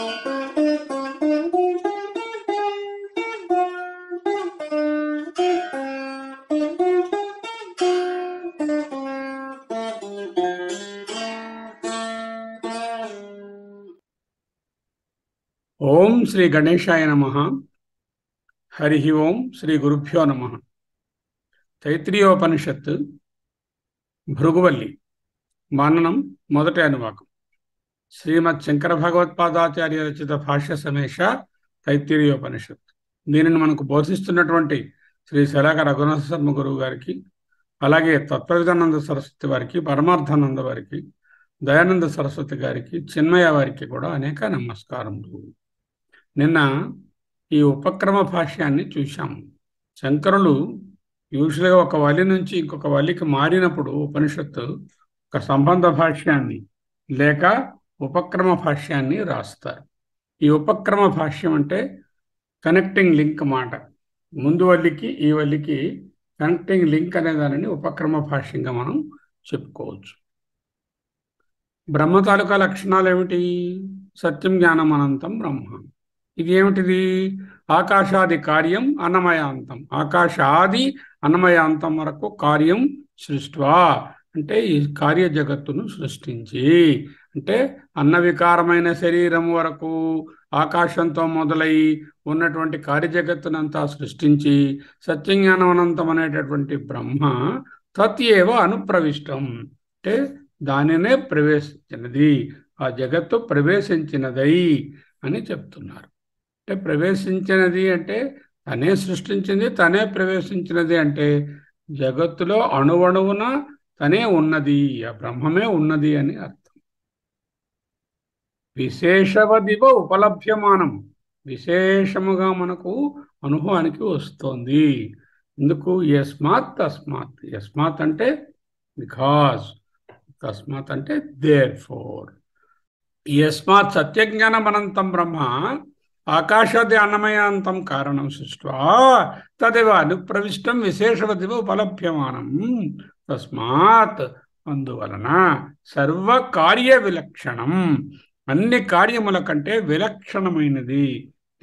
ఓం శ్రీ గణేశాయ నమ హరి ఓం శ్రీ గురుభ్యో నమ తైత్రీయోపనిషత్ భృగువల్లి మననం మొదటి అనువాకం శ్రీమద్ శంకర భగవత్పాదాచార్య రచిత భాష్య సమేష తైత్తిరియోపనిషత్ దీనిని మనకు బోధిస్తున్నటువంటి శ్రీ శలాక రఘునాథ శర్మ గురువు గారికి అలాగే తత్వవిధానంద సరస్వతి వారికి పరమార్థానంద వారికి దయానంద సరస్వతి గారికి చిన్మయ వారికి కూడా అనేక నమస్కారములు నిన్న ఈ ఉపక్రమ భాష్యాన్ని చూశాము శంకరులు యూజువల్గా ఒక వలి నుంచి ఇంకొక వలికి మారినప్పుడు ఉపనిషత్తు ఒక సంబంధ భాష్యాన్ని లేక ఉపక్రమ భాష్యాన్ని రాస్తారు ఈ ఉపక్రమ భాష్యం అంటే కనెక్టింగ్ లింక్ మాట ముందు వల్లికి ఈ వల్లికి కనెక్టింగ్ లింక్ అనే దానిని ఉపక్రమ భాష్యంగా మనం చెప్పుకోవచ్చు బ్రహ్మ తాలూకా లక్షణాలు ఏమిటి సత్యం జ్ఞానం అనంతం బ్రహ్మ ఇది ఏమిటిది ఆకాశాది కార్యం అన్నమయాంతం ఆకాశాది అన్నమయాంతం వరకు కార్యం సృష్టివా అంటే ఈ కార్య జగత్తును సృష్టించి అంటే అన్న వికారమైన శరీరం వరకు ఆకాశంతో మొదలై ఉన్నటువంటి కార్యజగత్తునంతా సృష్టించి సత్యజ్ఞానవనంతం అనేటటువంటి బ్రహ్మ తత్యేవ అనుప్రవిష్టం అంటే దానినే ప్రవేశించినది ఆ జగత్తు ప్రవేశించినదై అని చెప్తున్నారు అంటే ప్రవేశించినది అంటే తనే సృష్టించింది తనే ప్రవేశించినది అంటే జగత్తులో అణువణువున తనే ఉన్నది ఆ బ్రహ్మమే ఉన్నది అని అర్థం విశేషవదివ ఉపలభ్యమానం విశేషముగా మనకు అనుభవానికి వస్తుంది ఎందుకు యస్మాత్ తస్మాత్ యస్మాత్ అంటే బికాజ్ తస్మాత్ అంటే దేర్ ఫోర్ యస్మాత్ సత్యజ్ఞానమనంతం బ్రహ్మ ఆకాశాది అన్నమయాంతం కారణం సృష్ట్వా తదేవ అనుప్రవిష్టం విశేషవదివ ఉపలభ్యమానం తస్మాత్ అందువలన సర్వకార్య విలక్షణం అన్ని కార్యముల కంటే విలక్షణమైనది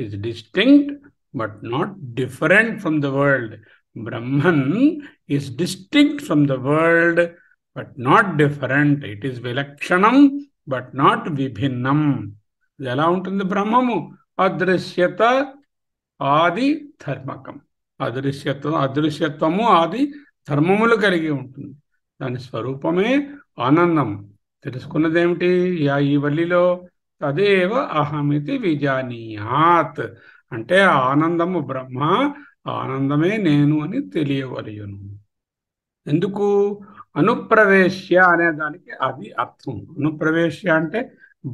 is distinct but not different from the world Brahman is distinct from the world but not different it is విలక్షణం బట్ నాట్ విభిన్నం ఇది ఎలా ఉంటుంది బ్రహ్మము అదృశ్యత ఆది ధర్మకం అదృశ్యత అదృశ్యత్వము ఆది ధర్మములు కలిగి ఉంటుంది దాని స్వరూపమే ఆనందం తెలుసుకున్నదేమిటి ఈ వల్లిలో తదేవ అహమితి విజానీయాత్ అంటే ఆనందము బ్రహ్మ ఆనందమే నేను అని తెలియవలయును ఎందుకు అనుప్రవేశ్య అనే దానికి అది అర్థం అనుప్రవేశ్య అంటే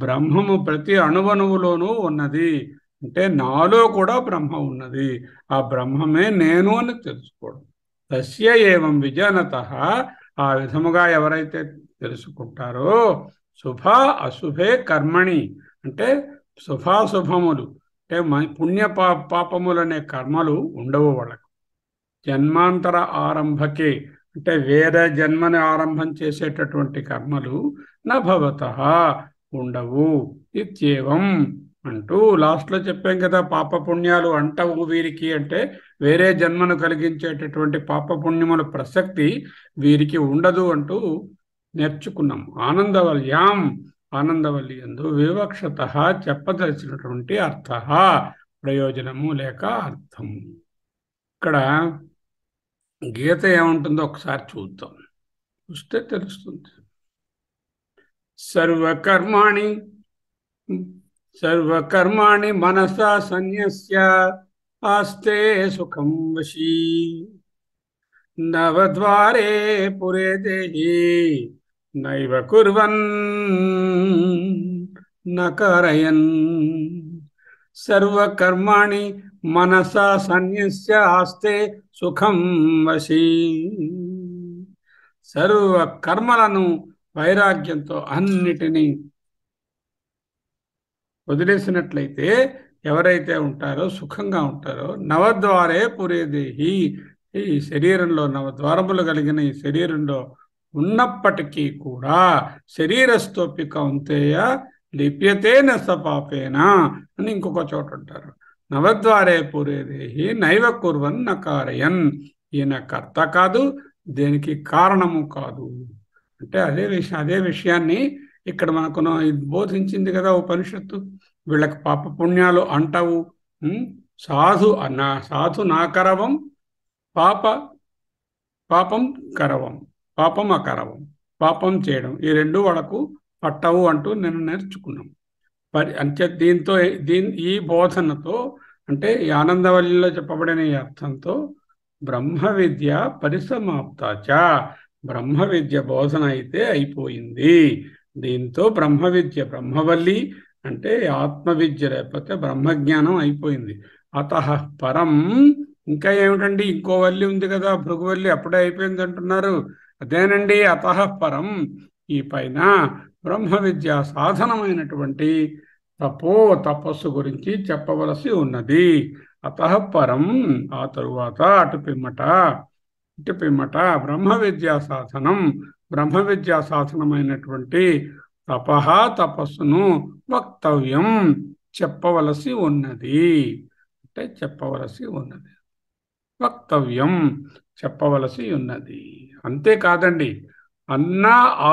బ్రహ్మము ప్రతి అణువణువులోనూ ఉన్నది అంటే నాలో కూడా బ్రహ్మ ఉన్నది ఆ బ్రహ్మమే నేను అని తెలుసుకోవడం తస్య ఏవం విజానత ఆ విధముగా ఎవరైతే తెలుసుకుంటారో శుభ అశుభే కర్మణి అంటే శుభాశుభములు అంటే పుణ్య పాపములనే కర్మలు ఉండవు వాళ్ళకు జన్మాంతర ఆరంభకే అంటే వేరే జన్మని ఆరంభం చేసేటటువంటి కర్మలు నభవత ఉండవు ఇత్యేవం అంటూ లాస్ట్లో చెప్పాం కదా పాపపుణ్యాలు అంటవు వీరికి అంటే వేరే జన్మను కలిగించేటటువంటి పాపపుణ్యముల ప్రసక్తి వీరికి ఉండదు అంటూ నేర్చుకున్నాం ఆనందవల్యాం ఆనందవల్లి ఎందు వివక్షత చెప్పదలిచినటువంటి అర్థ ప్రయోజనము లేక అర్థం ఇక్కడ గీత ఏముంటుందో ఒకసారి చూద్దాం చూస్తే తెలుస్తుంది సర్వకర్మాణి సర్వకర్మాణి మనసా సన్యస్య ఆస్తే సుఖం వశీ నవద్వారే పురే దేహీ నైవ కుర్వన్ నకరయన్ సర్వకర్మాణి మనసా సన్యస్య ఆస్తే సుఖం వశీ సర్వ కర్మలను వైరాగ్యంతో అన్నిటినీ వదిలేసినట్లయితే ఎవరైతే ఉంటారో సుఖంగా ఉంటారో నవద్వారే పురేదేహి ఈ శరీరంలో నవద్వారములు కలిగిన ఈ శరీరంలో ఉన్నప్పటికీ కూడా శరీరస్థోపిక ఉంతేయ లిప్యతే నష్టపాపేన అని ఇంకొక చోట అంటారు నవద్వారే పురేదేహి నైవ కుర్వన్ నకారయన్ ఈయన కర్త కాదు దేనికి కారణము కాదు అంటే అదే విషయం అదే విషయాన్ని ఇక్కడ మనకు బోధించింది కదా ఉపనిషత్తు వీళ్ళకి పాప పుణ్యాలు అంటవు సాధు నా సాధు నా కరవం పాప పాపం కరవం పాపం అకరవం పాపం చేయడం ఈ రెండు వాళ్ళకు పట్టవు అంటూ నేను నేర్చుకున్నాం పరి అంటే దీంతో దీని ఈ బోధనతో అంటే ఈ ఆనందవల్లిలో చెప్పబడిన ఈ అర్థంతో బ్రహ్మ విద్య పరిసమాప్తాచ బ్రహ్మ విద్య బోధన అయితే అయిపోయింది దీంతో బ్రహ్మ విద్య బ్రహ్మవల్లి అంటే ఆత్మ విద్య లేకపోతే బ్రహ్మజ్ఞానం అయిపోయింది అత పరం ఇంకా ఏమిటండి ఇంకో వల్లి ఉంది కదా భృగువల్లి అప్పుడే అయిపోయింది అంటున్నారు అదేనండి అతపరం పరం ఈ పైన బ్రహ్మ విద్య సాధనమైనటువంటి తపో తపస్సు గురించి చెప్పవలసి ఉన్నది అతపరం పరం ఆ తరువాత అటు పిమ్మట ఇటు పిమ్మట బ్రహ్మ విద్యా సాధనం బ్రహ్మ విద్యా సాధనమైనటువంటి తపహ తపస్సును వక్తవ్యం చెప్పవలసి ఉన్నది అంటే చెప్పవలసి ఉన్నది వక్తవ్యం చెప్పవలసి ఉన్నది అంతేకాదండి అన్న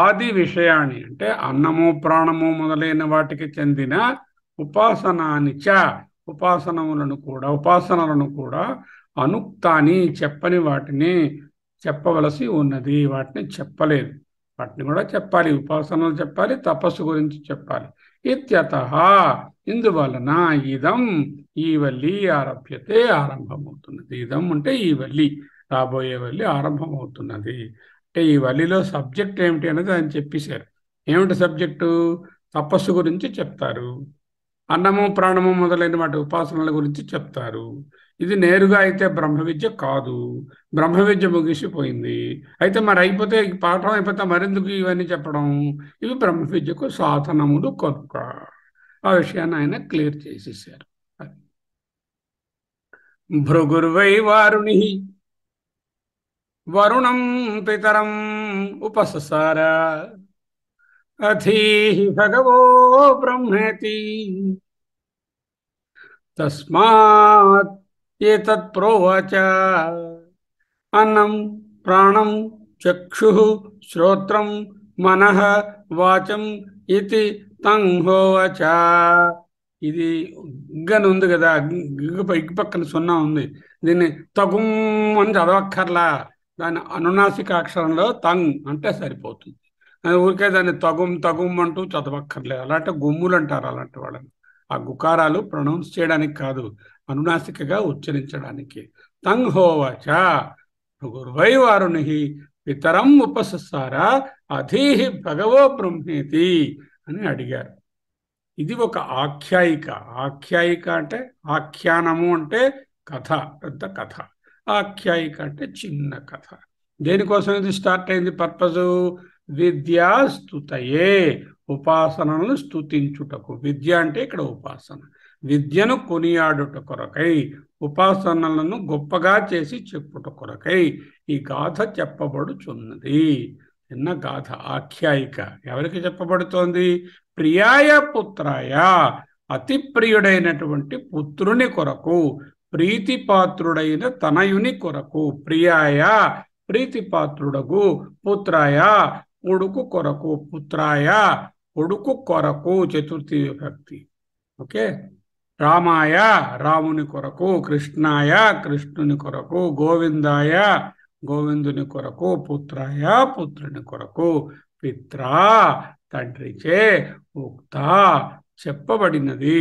ఆది విషయాన్ని అంటే అన్నము ప్రాణము మొదలైన వాటికి చెందిన ఉపాసనానిచ ఉపాసనములను కూడా ఉపాసనలను కూడా అనుక్తాని చెప్పని వాటిని చెప్పవలసి ఉన్నది వాటిని చెప్పలేదు వాటిని కూడా చెప్పాలి ఉపాసనలు చెప్పాలి తపస్సు గురించి చెప్పాలి ఇత్యత ఇందువలన ఇదం ఈ వల్లి ఆరభ్యతే ఆరంభమవుతున్నది ఇదం అంటే ఈ వల్లి రాబోయే వల్లి ఆరంభమవుతున్నది అంటే ఈ వల్లిలో సబ్జెక్ట్ ఏమిటి అనేది ఆయన చెప్పేశారు ఏమిటి సబ్జెక్టు తపస్సు గురించి చెప్తారు అన్నము ప్రాణము మొదలైన వాటి ఉపాసనల గురించి చెప్తారు ఇది నేరుగా అయితే బ్రహ్మ విద్య కాదు బ్రహ్మ విద్య ముగిసిపోయింది అయితే మరి అయిపోతే పాఠం అయిపోతే మరెందుకు ఇవన్నీ చెప్పడం ఇవి బ్రహ్మ విద్యకు సాధనములు కొనుక ఆ విషయాన్ని ఆయన క్లియర్ చేసేసారు భృగుర్వై వారుని వరుణం పితరం ఉపససార అథీ భగవో బ్రహ్మేతి తస్మాత్ ఏతత్ అన్నం ప్రాణం చక్షు శ్రోత్రం మన వాచం ఇది తంహోవచ ఇది గని ఉంది కదా పక్కన సున్నా ఉంది దీన్ని తగుం అని చదవక్కర్లా దాని అనునాసిక అక్షరంలో తంగ్ అంటే సరిపోతుంది ఊరికే దాన్ని తగుం తగుం అంటూ చదవక్కర్లేదు అలాంటి గుమ్ములు అంటారు అలాంటి వాళ్ళని ఆ గుకారాలు ప్రొనౌన్స్ చేయడానికి కాదు అనునాసికగా ఉచ్చరించడానికి తంగ్ హోవచ గురువై వారు పితరం ఉపసారా అధీహి భగవో బ్రహ్మేతి అని అడిగారు ఇది ఒక ఆఖ్యాయిక ఆఖ్యాయిక అంటే ఆఖ్యానము అంటే కథ పెద్ద కథ ఆఖ్యాయిక అంటే చిన్న కథ దేనికోసం ఇది స్టార్ట్ అయింది పర్పస్ విద్యా స్థుతయే ఉపాసనలను స్థుతించుటకు విద్య అంటే ఇక్కడ ఉపాసన విద్యను కొనియాడుట కొరకై ఉపాసనలను గొప్పగా చేసి చెప్పుట కొరకై ఈ గాథ చెప్పబడుచున్నది చిన్న గాథ ఆఖ్యాయిక ఎవరికి చెప్పబడుతోంది ప్రియాయ పుత్రాయ అతి ప్రియుడైనటువంటి పుత్రుని కొరకు ప్రీతిపాత్రుడైన తనయుని కొరకు ప్రియాయ ప్రీతిపాత్రుడగు పుత్రాయ కొడుకు కొరకు పుత్రాయ కొడుకు కొరకు చతుర్థి విభక్తి ఓకే రామాయ రాముని కొరకు కృష్ణాయ కృష్ణుని కొరకు గోవిందాయ గోవిందుని కొరకు పుత్రాయ పుత్రుని కొరకు పిత్ర తండ్రిచే ఉక్త చెప్పబడినది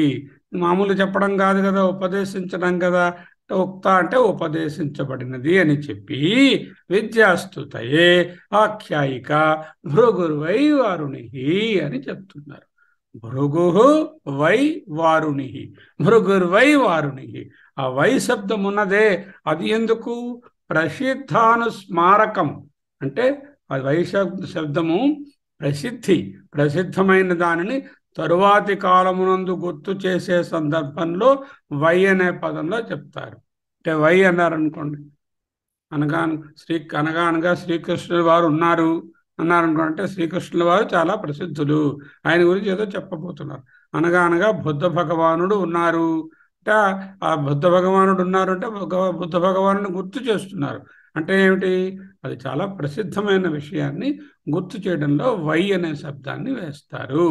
మామూలు చెప్పడం కాదు కదా ఉపదేశించడం కదా ఉక్త అంటే ఉపదేశించబడినది అని చెప్పి విద్యాస్తుతయే ఆఖ్యాయిక భృగుర్వై వారుణి అని చెప్తున్నారు భృగు వై వారుణి భృగుర్వై వారుణి ఆ వై శబ్దం ఉన్నదే అది ఎందుకు ప్రసిద్ధానుస్మారకం అంటే వైశబ్ శబ్దము ప్రసిద్ధి ప్రసిద్ధమైన దానిని తరువాతి కాలమునందు గుర్తు చేసే సందర్భంలో వై అనే పదంలో చెప్తారు అంటే వై అనుకోండి అనగా శ్రీ అనగా అనగా శ్రీకృష్ణుల వారు ఉన్నారు అంటే శ్రీకృష్ణుల వారు చాలా ప్రసిద్ధులు ఆయన గురించి ఏదో చెప్పబోతున్నారు అనగా అనగా బుద్ధ భగవానుడు ఉన్నారు అంటే ఆ బుద్ధ భగవానుడు ఉన్నారు అంటే బుద్ధ భగవానుడు గుర్తు చేస్తున్నారు అంటే ఏమిటి అది చాలా ప్రసిద్ధమైన విషయాన్ని గుర్తు చేయడంలో వై అనే శబ్దాన్ని వేస్తారు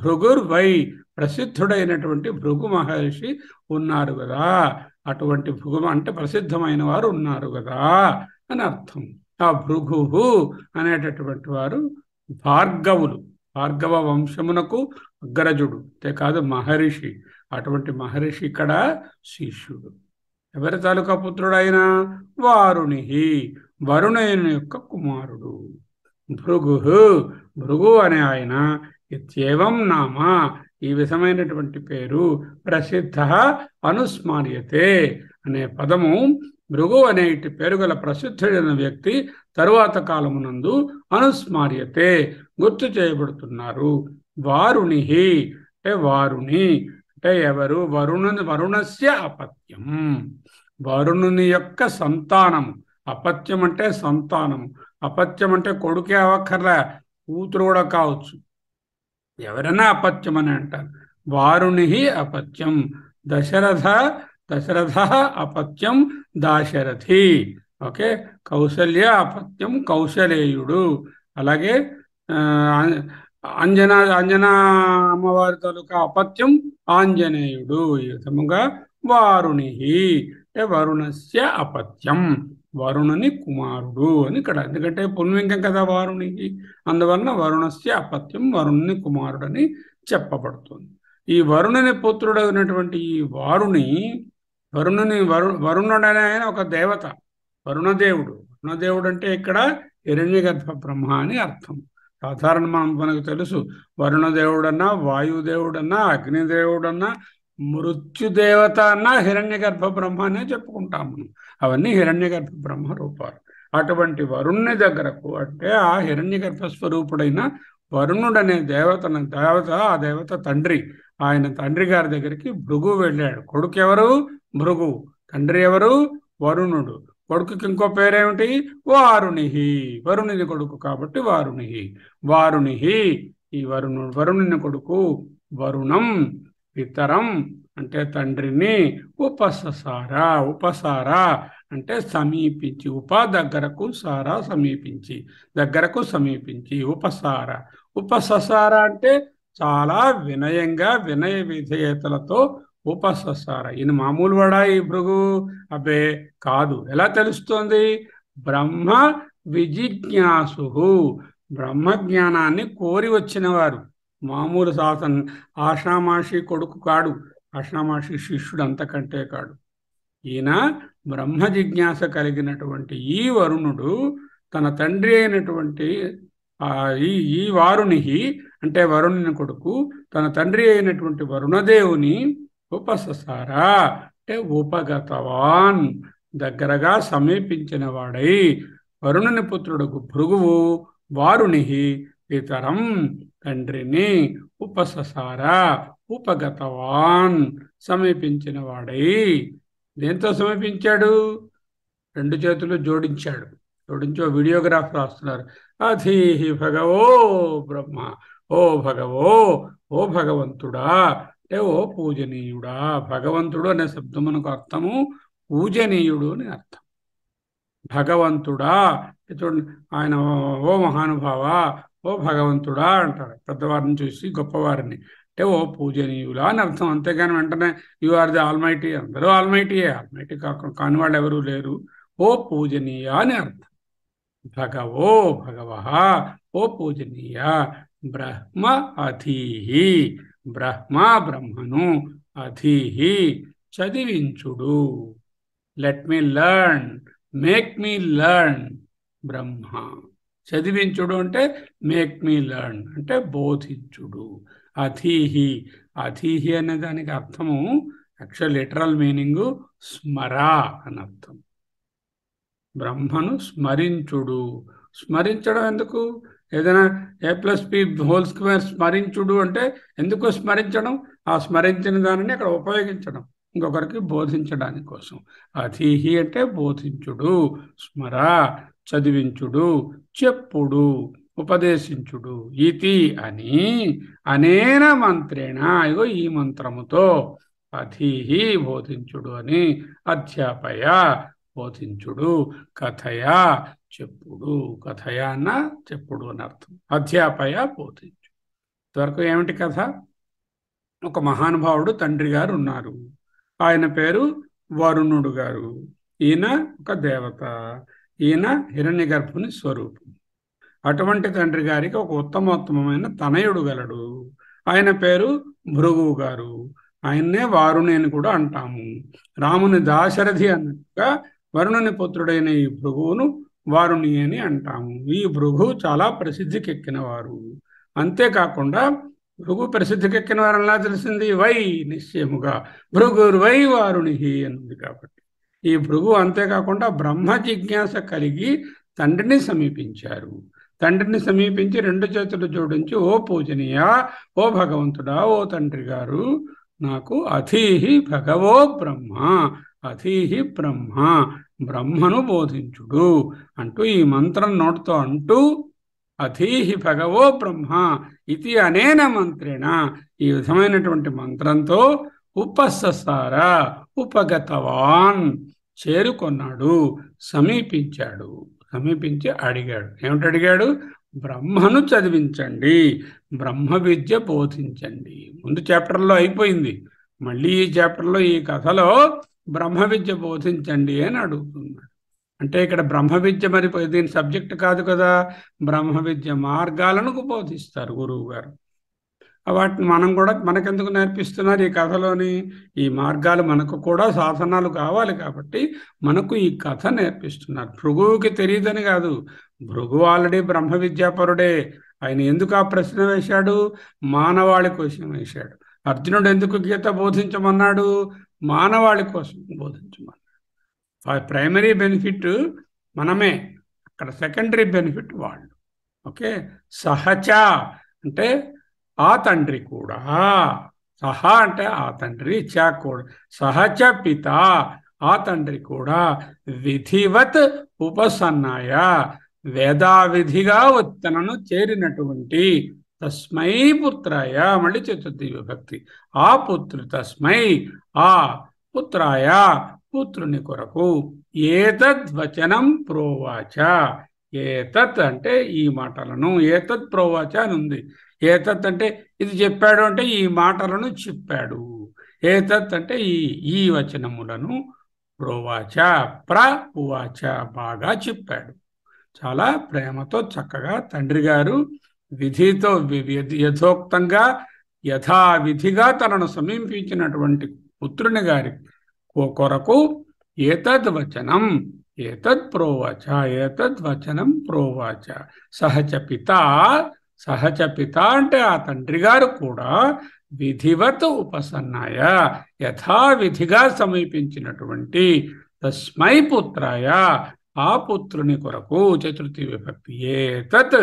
భృగుర్ వై ప్రసిద్ధుడైనటువంటి భృగు మహర్షి ఉన్నారు కదా అటువంటి భృగు అంటే ప్రసిద్ధమైన వారు ఉన్నారు కదా అని అర్థం ఆ భృగు అనేటటువంటి వారు భార్గవులు భార్గవ వంశమునకు అగ్రజుడు అంతేకాదు మహర్షి అటువంటి మహర్షి ఇక్కడ శిష్యుడు ఎవరి తాలూకా పుత్రుడైన వారుని వరుణైన యొక్క కుమారుడు భృగు భృగు అనే ఆయన ఇత్యేవం నామ ఈ విధమైనటువంటి పేరు ప్రసిద్ధ అనుస్మార్యతే అనే పదము భృగు అనే ఇటు పేరు గల ప్రసిద్ధుడైన వ్యక్తి తరువాత కాలమునందు అనుస్మార్యతే గుర్తు చేయబడుతున్నారు వారుని అంటే వారుని ఎవరు వరుణుని వరుణస్య అపత్యం వరుణుని యొక్క సంతానము అపత్యం అంటే సంతానము అపత్యం అంటే కొడుకే అవక్కర్లా కూతురు కూడా కావచ్చు ఎవరైనా అపత్యం అని అంటారు వారుణి అపత్యం దశరథ దశరథ అపత్యం దాశరథి ఓకే కౌశల్య అపత్యం కౌశలేయుడు అలాగే అంజన అంజనా అమ్మవారి తాలూకా అపత్యం ఆంజనేయుడు ఈ విధముగా వారుణి అంటే వరుణస్య అపత్యం వరుణుని కుమారుడు అని ఇక్కడ ఎందుకంటే పున్వింకం కదా వారుణి అందువలన వరుణస్య అపత్యం వరుణుని కుమారుడని చెప్పబడుతుంది ఈ వరుణుని పుత్రుడైనటువంటి ఈ వారుని వరుణుని వరు వరుణుడనే ఒక దేవత వరుణదేవుడు వరుణదేవుడు అంటే ఇక్కడ హిరణ్యగర్భ బ్రహ్మ అని అర్థం సాధారణ మనం మనకు తెలుసు వరుణదేవుడన్నా వాయుదేవుడన్నా అగ్నిదేవుడన్నా మృత్యుదేవత అన్నా గర్భ బ్రహ్మ అనే చెప్పుకుంటాం మనం అవన్నీ గర్భ బ్రహ్మ రూపాలు అటువంటి వరుణ్ణి దగ్గరకు అంటే ఆ గర్భ స్వరూపుడైన వరుణుడనే దేవతను దేవత ఆ దేవత తండ్రి ఆయన తండ్రి గారి దగ్గరికి భృగు వెళ్ళాడు కొడుకు ఎవరు భృగు తండ్రి ఎవరు వరుణుడు కొడుకుకి ఇంకో పేరేమిటి వారుణిహి వరుణుని కొడుకు కాబట్టి వారుణిహి వారుణిహి ఈ వరుణు వరుణుని కొడుకు వరుణం ఇతరం అంటే తండ్రిని ఉపససార ఉపసార అంటే సమీపించి ఉప దగ్గరకు సారా సమీపించి దగ్గరకు సమీపించి ఉపసార ఉపససార అంటే చాలా వినయంగా వినయ విధేయతలతో ఉపససార ఈయన మామూలు వాడా ఈ భృగు అబ్బే కాదు ఎలా తెలుస్తోంది బ్రహ్మ విజిజ్ఞాసు బ్రహ్మ జ్ఞానాన్ని కోరి వచ్చినవారు మామూలు సాసన్ ఆషామాషి కొడుకు కాడు ఆషామాషి శిష్యుడు అంతకంటే కాడు ఈయన బ్రహ్మ జిజ్ఞాస కలిగినటువంటి ఈ వరుణుడు తన తండ్రి అయినటువంటి ఈ ఈ వారుని అంటే వరుణుని కొడుకు తన తండ్రి అయినటువంటి వరుణదేవుని ఉపససారా అంటే ఉపగతవాన్ దగ్గరగా సమీపించిన వాడై వరుణుని పుత్రుడుకు భృగువు వారుని పితరం తండ్రిని ఉపససార ఉపగతవాన్ సమీపించిన వాడై దేంతో సమీపించాడు రెండు చేతులు జోడించాడు జోడించో వీడియోగ్రాఫ్ రాస్తున్నారు అధీహి భగవో బ్రహ్మ ఓ భగవో ఓ భగవంతుడా అంటే ఓ పూజనీయుడా భగవంతుడు అనే శబ్దమునకు అర్థము పూజనీయుడు అని అర్థం భగవంతుడా చూడండి ఆయన ఓ మహానుభావ ఓ భగవంతుడా అంటారు పెద్దవారిని చూసి గొప్పవారిని అంటే ఓ పూజనీయులా అని అర్థం అంతేగాని వెంటనే యు ఆర్ ది ఆల్మైటీ అందరూ ఆల్మైటీయే ఆల్మైటీ కాకుండా కాని వాళ్ళు ఎవరూ లేరు ఓ పూజనీయ అని అర్థం భగవో భగవ ఓ పూజనీయ బ్రహ్మ అధీహి బ్రహ్మ బ్రహ్మను అధీహి చదివించుడు let me learn make me learn Brahma చదివించుడు అంటే మేక్ మీ లర్న్ అంటే బోధించుడు అధీహి అధీహి అనే దానికి అర్థము యాక్చువల్ లిటరల్ మీనింగ్ స్మరా అని అర్థం బ్రహ్మను స్మరించుడు స్మరించడం ఎందుకు ఏదైనా A plus P whole square స్మరించుడు అంటే ఎందుకు స్మరించడం ఆ స్మరించిన దానిని అక్కడ ఉపయోగించడం ఇంకొకరికి బోధించడానికి కోసం అతిహి అంటే బోధించుడు స్మర చదివించుడు చెప్పుడు ఉపదేశించుడు ఇతి అని అనేన మంత్రేణ ఇగో ఈ మంత్రముతో అతిహి బోధించుడు అని అధ్యాపయ బోధించుడు కథయా చెప్పుడు కథయాన్న చెప్పుడు అని అర్థం అధ్యాపయ బోధించు ఇంతవరకు ఏమిటి కథ ఒక మహానుభావుడు తండ్రి గారు ఉన్నారు ఆయన పేరు వరుణుడు గారు ఈయన ఒక దేవత ఈయన హిరణ్య గర్భుని స్వరూపం అటువంటి తండ్రి గారికి ఒక ఉత్తమోత్తమైన తనయుడు గలడు ఆయన పేరు భృగువు గారు ఆయన్నే వారుణి అని కూడా అంటాము రాముని దాశరథి అన్నట్టుగా వరుణుని పుత్రుడైన ఈ భృగువును వారుని అని అంటాము ఈ భృగు చాలా ప్రసిద్ధికెక్కినవారు అంతేకాకుండా భృగు ప్రసిద్ధికెక్కిన వారలా తెలిసింది వై నిశ్చయముగా భృగురు వై వారుని అనుంది కాబట్టి ఈ భృగు అంతేకాకుండా బ్రహ్మ జిజ్ఞాస కలిగి తండ్రిని సమీపించారు తండ్రిని సమీపించి రెండు చేతులు జోడించి ఓ పూజనీయ ఓ భగవంతుడా ఓ తండ్రి గారు నాకు అథీహి భగవో బ్రహ్మ అధీహి బ్రహ్మ బ్రహ్మను బోధించుడు అంటూ ఈ మంత్రం నోటితో అంటూ అధీహి భగవో బ్రహ్మ ఇది అనేన మంత్రేణ ఈ విధమైనటువంటి మంత్రంతో ఉపససార ఉపగతవాన్ చేరుకున్నాడు సమీపించాడు సమీపించి అడిగాడు ఏమిటి అడిగాడు బ్రహ్మను చదివించండి బ్రహ్మ విద్య బోధించండి ముందు చాప్టర్లో అయిపోయింది మళ్ళీ ఈ చాప్టర్లో ఈ కథలో బ్రహ్మ విద్య బోధించండి అని అడుగుతున్నాడు అంటే ఇక్కడ బ్రహ్మ విద్య మరి దీని సబ్జెక్ట్ కాదు కదా బ్రహ్మ విద్య మార్గాలను బోధిస్తారు గురువు గారు వాటిని మనం కూడా మనకెందుకు నేర్పిస్తున్నారు ఈ కథలోని ఈ మార్గాలు మనకు కూడా సాధనాలు కావాలి కాబట్టి మనకు ఈ కథ నేర్పిస్తున్నారు భృగువుకి తెలియదని కాదు భృగు ఆల్రెడీ బ్రహ్మ విద్యాపరుడే ఆయన ఎందుకు ఆ ప్రశ్న వేశాడు మానవాళి కోసం వేశాడు అర్జునుడు ఎందుకు గీత బోధించమన్నాడు మానవాళి కోసం బోధించమన్నాడు ప్రైమరీ బెనిఫిట్ మనమే అక్కడ సెకండరీ బెనిఫిట్ వాళ్ళు ఓకే సహచ అంటే ఆ తండ్రి కూడా సహా అంటే ఆ తండ్రి చ కూడా సహచ పిత ఆ తండ్రి కూడా విధివత్ ఉపసన్నాయ వేదావిధిగా ఉత్తనను చేరినటువంటి తస్మై పుత్రాయ మళ్ళీ చతుర్థి విభక్తి ఆ పుత్రు తస్మై ఆ పుత్రాయ పుత్రుని కొరకు ఏతద్వచనం ప్రోవాచ ఏతత్ అంటే ఈ మాటలను ఏతత్ ప్రోవాచ అని ఉంది ఏతత్ అంటే ఇది చెప్పాడు అంటే ఈ మాటలను చెప్పాడు ఏతత్ అంటే ఈ ఈ వచనములను ప్రోవాచ ప్ర ఉవాచ బాగా చెప్పాడు చాలా ప్రేమతో చక్కగా తండ్రి గారు విధితో యథోక్తంగా యథావిధిగా తనను సమీపించినటువంటి పుత్రుని గారి కొరకు ఏతద్ వచనం ఏతద్ ప్రోవాచ ఏతద్ వచనం ప్రోవాచ సహచ పిత సహచ పిత అంటే ఆ తండ్రి గారు కూడా విధివత్ ఉపసన్నాయ యథావిధిగా సమీపించినటువంటి తస్మై పుత్రాయ ఆ పుత్రుని కొరకు చతుర్థి విభక్తి ఏతత్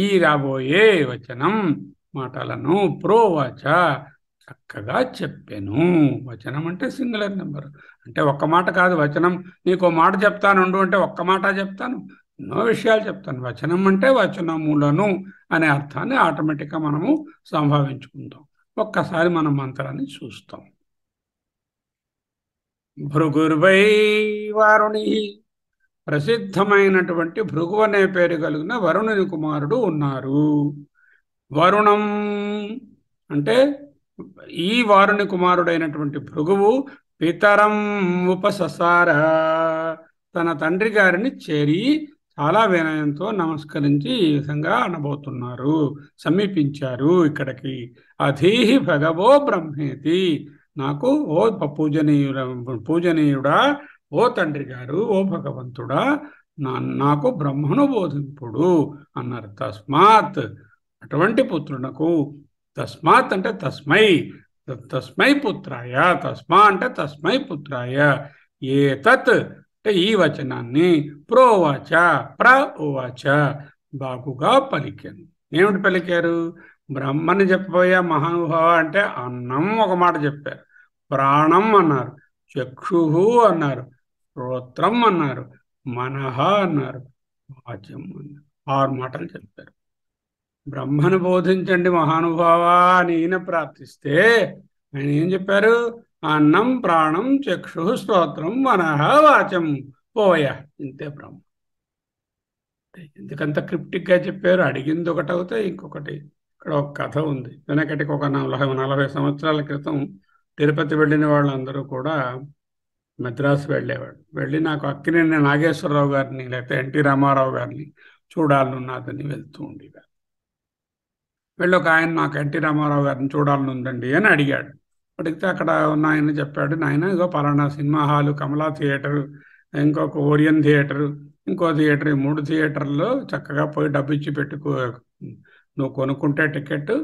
ఈ రాబోయే వచనం మాటలను ప్రోవచ చక్కగా చెప్పాను వచనం అంటే సింగులర్ నెంబర్ అంటే ఒక్క మాట కాదు వచనం నీకు మాట ఉండు అంటే ఒక్క మాట చెప్తాను ఎన్నో విషయాలు చెప్తాను వచనం అంటే వచనములను అనే అర్థాన్ని ఆటోమేటిక్గా మనము సంభావించుకుందాం ఒక్కసారి మనం మంత్రాన్ని చూస్తాం భృగుర్వై వారుణి ప్రసిద్ధమైనటువంటి భృగు అనే పేరు కలిగిన వరుణుని కుమారుడు ఉన్నారు వరుణం అంటే ఈ వారుని కుమారుడైనటువంటి భృగువు పితరం ఉపససార తన తండ్రి గారిని చేరి చాలా వినయంతో నమస్కరించి ఈ విధంగా అనబోతున్నారు సమీపించారు ఇక్కడికి అధీహి భగవో బ్రహ్మేతి నాకు ఓ పూజనీయుడ పూజనీయుడా ఓ తండ్రి గారు ఓ భగవంతుడా నా నాకు బ్రహ్మను బోధింపుడు అన్నారు తస్మాత్ అటువంటి పుత్రునకు తస్మాత్ అంటే తస్మై తస్మై పుత్రాయ తస్మా అంటే తస్మై పుత్రాయ ఏ తత్ అంటే ఈ వచనాన్ని ప్రోవాచ ఓవాచ బాగుగా పలికాను ఏమిటి పలికారు బ్రహ్మని చెప్పబోయే మహానుభావ అంటే అన్నం ఒక మాట చెప్పారు ప్రాణం అన్నారు చక్షు అన్నారు శ్రోత్రం అన్నారు మనహ అన్నారు వాచ్యం అన్నారు ఆరు మాటలు చెప్పారు బ్రహ్మను బోధించండి మహానుభావా అని ఈయన ప్రార్థిస్తే ఆయన ఏం చెప్పారు అన్నం ప్రాణం చక్షు స్తోత్రం మనహ వాచం పోయ ఇంతే బ్రహ్మ ఎందుకంత క్రిప్టిక్గా చెప్పారు అడిగింది ఒకటి అవుతే ఇంకొకటి ఇక్కడ ఒక కథ ఉంది వెనకటికి ఒక నలభై నలభై సంవత్సరాల క్రితం తిరుపతి వెళ్ళిన వాళ్ళందరూ కూడా మద్రాసు వెళ్ళేవాడు వెళ్ళి నాకు అక్కినే నాగేశ్వరరావు గారిని లేకపోతే ఎన్టీ రామారావు గారిని చూడాలనున్నదని వెళ్తూ ఉండేవారు వెళ్ళి ఒక ఆయన నాకు ఎన్టీ రామారావు గారిని చూడాలనుందండి అని అడిగాడు అడిగితే అక్కడ ఉన్న ఆయన చెప్పాడు నాయన ఇగో పలానా సినిమా హాలు కమలా థియేటర్ ఇంకొక ఓరియన్ థియేటర్ ఇంకో థియేటర్ ఈ మూడు థియేటర్లో చక్కగా పోయి డబ్బు ఇచ్చి పెట్టుకో నువ్వు కొనుక్కుంటే టికెట్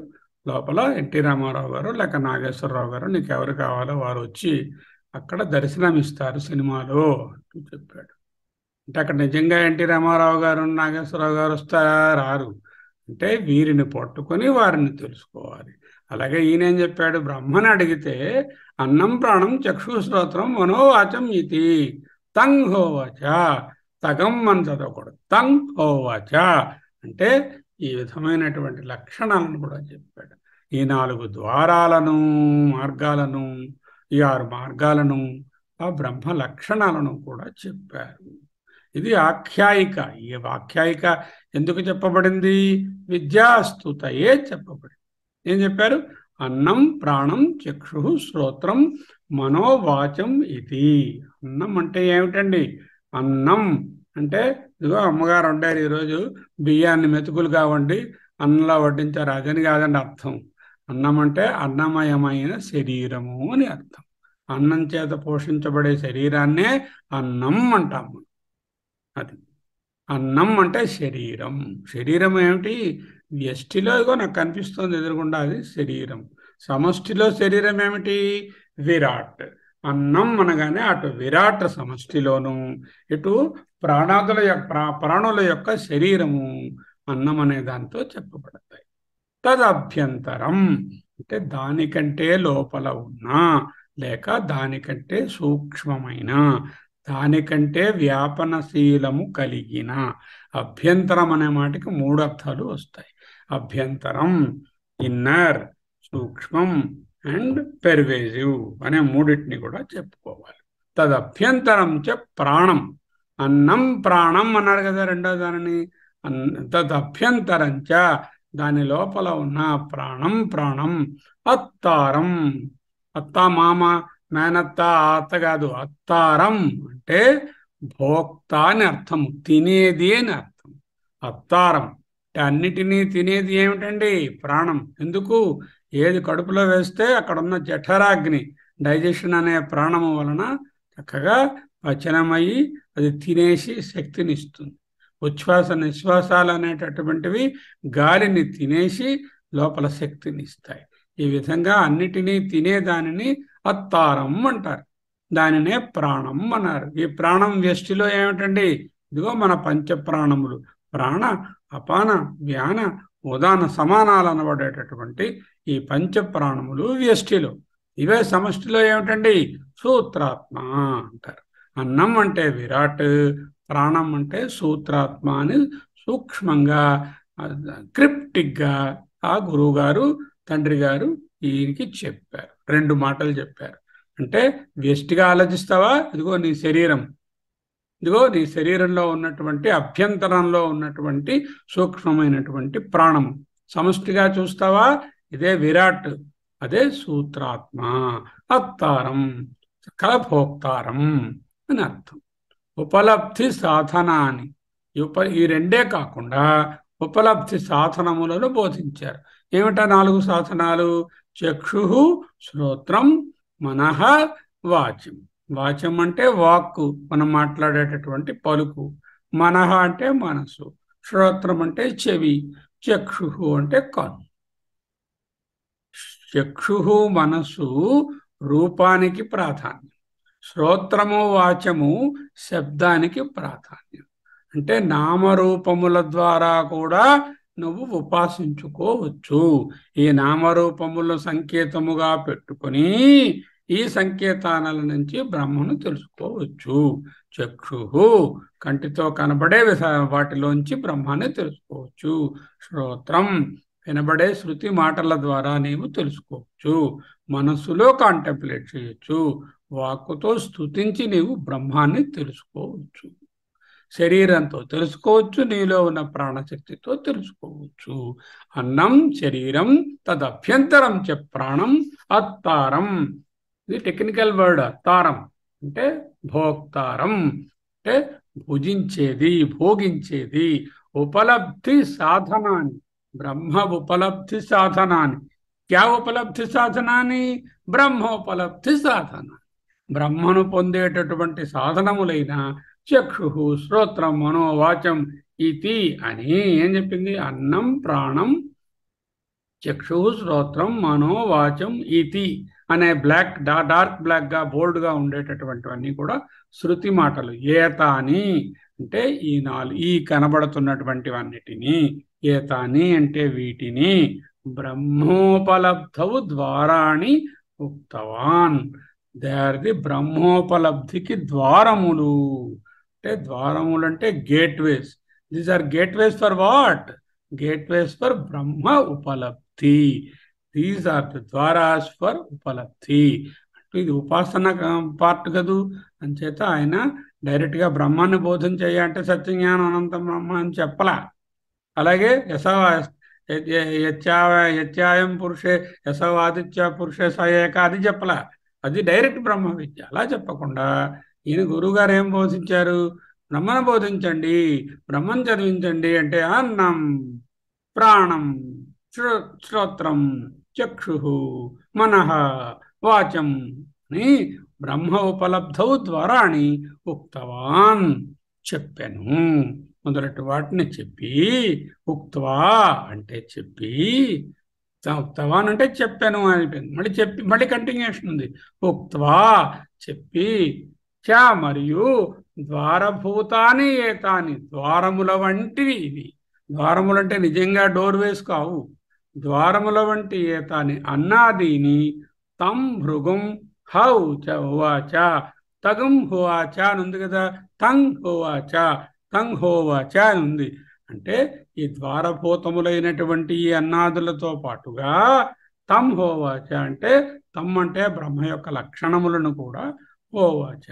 లోపల ఎన్టీ రామారావు గారు లేక నాగేశ్వరరావు గారు నీకు ఎవరు కావాలో వారు వచ్చి అక్కడ దర్శనమిస్తారు సినిమాలో అంటూ చెప్పాడు అంటే అక్కడ నిజంగా ఎన్టీ రామారావు గారు నాగేశ్వరరావు గారు వస్తారా రారు అంటే వీరిని పట్టుకొని వారిని తెలుసుకోవాలి అలాగే ఈయన ఏం చెప్పాడు బ్రహ్మని అడిగితే అన్నం ప్రాణం చక్షుశ్రోత్రం మనోవాచం ఇది తంగ్ హోవాచ తగం అని చదవకూడదు తంగ్ హోవాచ అంటే ఈ విధమైనటువంటి లక్షణాలను కూడా చెప్పాడు ఈ నాలుగు ద్వారాలను మార్గాలను ఈ ఆరు మార్గాలను ఆ బ్రహ్మ లక్షణాలను కూడా చెప్పారు ఇది ఆఖ్యాయిక ఈ ఆఖ్యాయిక ఎందుకు చెప్పబడింది విద్యాస్తుతయే చెప్పబడింది ఏం చెప్పారు అన్నం ప్రాణం చక్షు శ్రోత్రం మనోవాచం ఇది అన్నం అంటే ఏమిటండి అన్నం అంటే ఇదిగో అమ్మగారు వండారు ఈరోజు బియ్యాన్ని మెతుకులు కావండి అన్నంలో వడ్డించారు అదని కాదండి అర్థం అన్నం అంటే అన్నమయమైన శరీరము అని అర్థం అన్నం చేత పోషించబడే శరీరాన్నే అన్నం అంటాం అది అన్నం అంటే శరీరం శరీరం ఏమిటి వ్యష్టిలో ఇగో నాకు కనిపిస్తుంది ఎదురుకుండా అది శరీరం సమష్టిలో శరీరం ఏమిటి విరాట్ అన్నం అనగానే అటు విరాట్ సమష్టిలోను ఇటు ప్రాణాదుల యొక్క ప్రాణుల యొక్క శరీరము అన్నం అనే దాంతో చెప్పబడతాయి తదభ్యంతరం అంటే దానికంటే లోపల ఉన్న లేక దానికంటే సూక్ష్మమైన దానికంటే వ్యాపనశీలము కలిగిన అభ్యంతరం అనే మాటకి మూడు అర్థాలు వస్తాయి అభ్యంతరం ఇన్నర్ సూక్ష్మం అండ్ పెర్వేజివ్ అనే మూడింటిని కూడా చెప్పుకోవాలి తదభ్యంతరం చె ప్రాణం అన్నం ప్రాణం అన్నాడు కదా రెండో దానిని తదభ్యంతరం చ దాని లోపల ఉన్న ప్రాణం ప్రాణం అత్తారం అత్త మామ మేనత్త అత్త కాదు అత్తారం అంటే భోక్త అని అర్థం తినేది అని అర్థం అత్తారం అంటే అన్నిటినీ తినేది ఏమిటండి ప్రాణం ఎందుకు ఏది కడుపులో వేస్తే అక్కడ ఉన్న జఠరాగ్ని డైజెషన్ అనే ప్రాణము వలన చక్కగా పచనమయ్యి అది తినేసి శక్తినిస్తుంది ఉచ్ఛ్వాస నిశ్వాసాలు అనేటటువంటివి గాలిని తినేసి లోపల శక్తిని ఇస్తాయి ఈ విధంగా అన్నిటినీ తినేదానిని అత్తారం అంటారు దానినే ప్రాణం అన్నారు ఈ ప్రాణం వ్యష్టిలో ఏమిటండి ఇదిగో మన పంచ ప్రాణములు ప్రాణ అపాన వ్యాన ఉదాన సమానాలు అనబడేటటువంటి ఈ పంచ ప్రాణములు వ్యష్టిలో ఇవే సమష్టిలో ఏమిటండి సూత్రాత్మ అంటారు అన్నం అంటే విరాట్ ప్రాణం అంటే సూత్రాత్మ అని సూక్ష్మంగా క్రిప్టిక్గా ఆ గురువు గారు తండ్రి గారు ఈయనకి చెప్పారు రెండు మాటలు చెప్పారు అంటే వ్యష్టిగా ఆలోచిస్తావా ఇదిగో నీ శరీరం ఇదిగో నీ శరీరంలో ఉన్నటువంటి అభ్యంతరంలో ఉన్నటువంటి సూక్ష్మమైనటువంటి ప్రాణం సమష్టిగా చూస్తావా ఇదే విరాట్ అదే సూత్రాత్మ అత్తారం కలభోక్తారం అని అర్థం ఉపలబ్ధి సాధన అని ఉప ఈ రెండే కాకుండా ఉపలబ్ధి సాధనములను బోధించారు ఏమిట నాలుగు సాధనాలు చక్షు శ్రోత్రం మనః వాచ్యం వాచ్యం అంటే వాక్కు మనం మాట్లాడేటటువంటి పలుకు మనః అంటే మనసు శ్రోత్రం అంటే చెవి చక్షు అంటే కను చక్షు మనసు రూపానికి ప్రాధాన్యం శ్రోత్రము వాచము శబ్దానికి ప్రాధాన్యం అంటే నామరూపముల ద్వారా కూడా నువ్వు ఉపాసించుకోవచ్చు ఈ నామరూపములు సంకేతముగా పెట్టుకొని ఈ సంకేతాల నుంచి బ్రహ్మను తెలుసుకోవచ్చు చక్షు కంటితో కనబడే వాటిలోంచి బ్రహ్మాన్ని తెలుసుకోవచ్చు శ్రోత్రం వినబడే శృతి మాటల ద్వారా నీవు తెలుసుకోవచ్చు మనస్సులో కాంటెంప్లేట్ చేయొచ్చు వాక్కుతో స్థుతించి నీవు బ్రహ్మాన్ని తెలుసుకోవచ్చు శరీరంతో తెలుసుకోవచ్చు నీలో ఉన్న ప్రాణశక్తితో తెలుసుకోవచ్చు అన్నం శరీరం తదభ్యంతరం చె ప్రాణం అత్తారం ఇది టెక్నికల్ వర్డ్ అత్తారం అంటే భోక్తారం అంటే భుజించేది భోగించేది ఉపలబ్ధి సాధనాన్ని బ్రహ్మ ఉపలబ్ధి సాధనాన్ని క్యా ఉపలబ్ధి సాధనాన్ని బ్రహ్మోపలబ్ధి సాధనాన్ని బ్రహ్మను పొందేటటువంటి సాధనములైన చక్షు శ్రోత్రం మనోవాచం ఇది అని ఏం చెప్పింది అన్నం ప్రాణం చక్షు శ్రోత్రం మనోవాచం ఇతి అనే బ్లాక్ డా డార్క్ బ్లాక్గా బోల్డ్గా ఉండేటటువంటివన్నీ కూడా శృతి మాటలు ఏతాని అంటే ఈ నాలుగు ఈ కనబడుతున్నటువంటివన్నిటినీ ఏతాని అంటే వీటిని బ్రహ్మోపలబ్ధవు ద్వారాణి ఉక్తవాన్ దే ఆర్ ది బ్రహ్మోపలబ్ధికి ద్వారములు అంటే ద్వారములు అంటే gateways these are gateways for what gateways for Brahma ఉపలబ్ధి దీస్ ఆర్ ది ద్వారాస్ ఫర్ ఉపలబ్ధి అంటూ ఇది ఉపాసన పార్ట్ కదూ అంచేత ఆయన డైరెక్ట్గా బ్రహ్మాన్ని బోధన చేయాలంటే సత్యజ్ఞానం అనంత బ్రహ్మ అని చెప్పలా అలాగే యశవా యత్యాయం పురుషే యశవాదిత్య పురుషే సయేక అది చెప్పలా అది డైరెక్ట్ బ్రహ్మ విద్య అలా చెప్పకుండా ఈయన గురువుగారు ఏం బోధించారు బ్రహ్మను బోధించండి బ్రహ్మను చదివించండి అంటే అన్నం ప్రాణం శ్రోత్రం చక్షు మన వాచం అని బ్రహ్మ ద్వారా ద్వారాని ఉక్తవాన్ చెప్పాను మొదలటి వాటిని చెప్పి ఉక్తవా అంటే చెప్పి తవాన్ అంటే చెప్పాను అనిపోయింది మళ్ళీ చెప్పి మళ్ళీ కంటిన్యూషన్ ఉంది ఉక్త్వా చెప్పి చ మరియు ద్వారభూతాని ఏతాని ద్వారముల వంటివి ఇవి ద్వారములంటే నిజంగా డోర్ కావు ద్వారముల వంటి ఏతాని అన్నాదీని తం భృగం హౌ చ హువాచ తగం హోవాచ అని ఉంది కదా తంగ్ హోవాచ తంగ్ హోవాచ అని ఉంది అంటే ఈ ద్వారభూతములైనటువంటి ఈ అన్నాదులతో పాటుగా తమ్ హోవాచ అంటే తమ్ అంటే బ్రహ్మ యొక్క లక్షణములను కూడా హోవాచ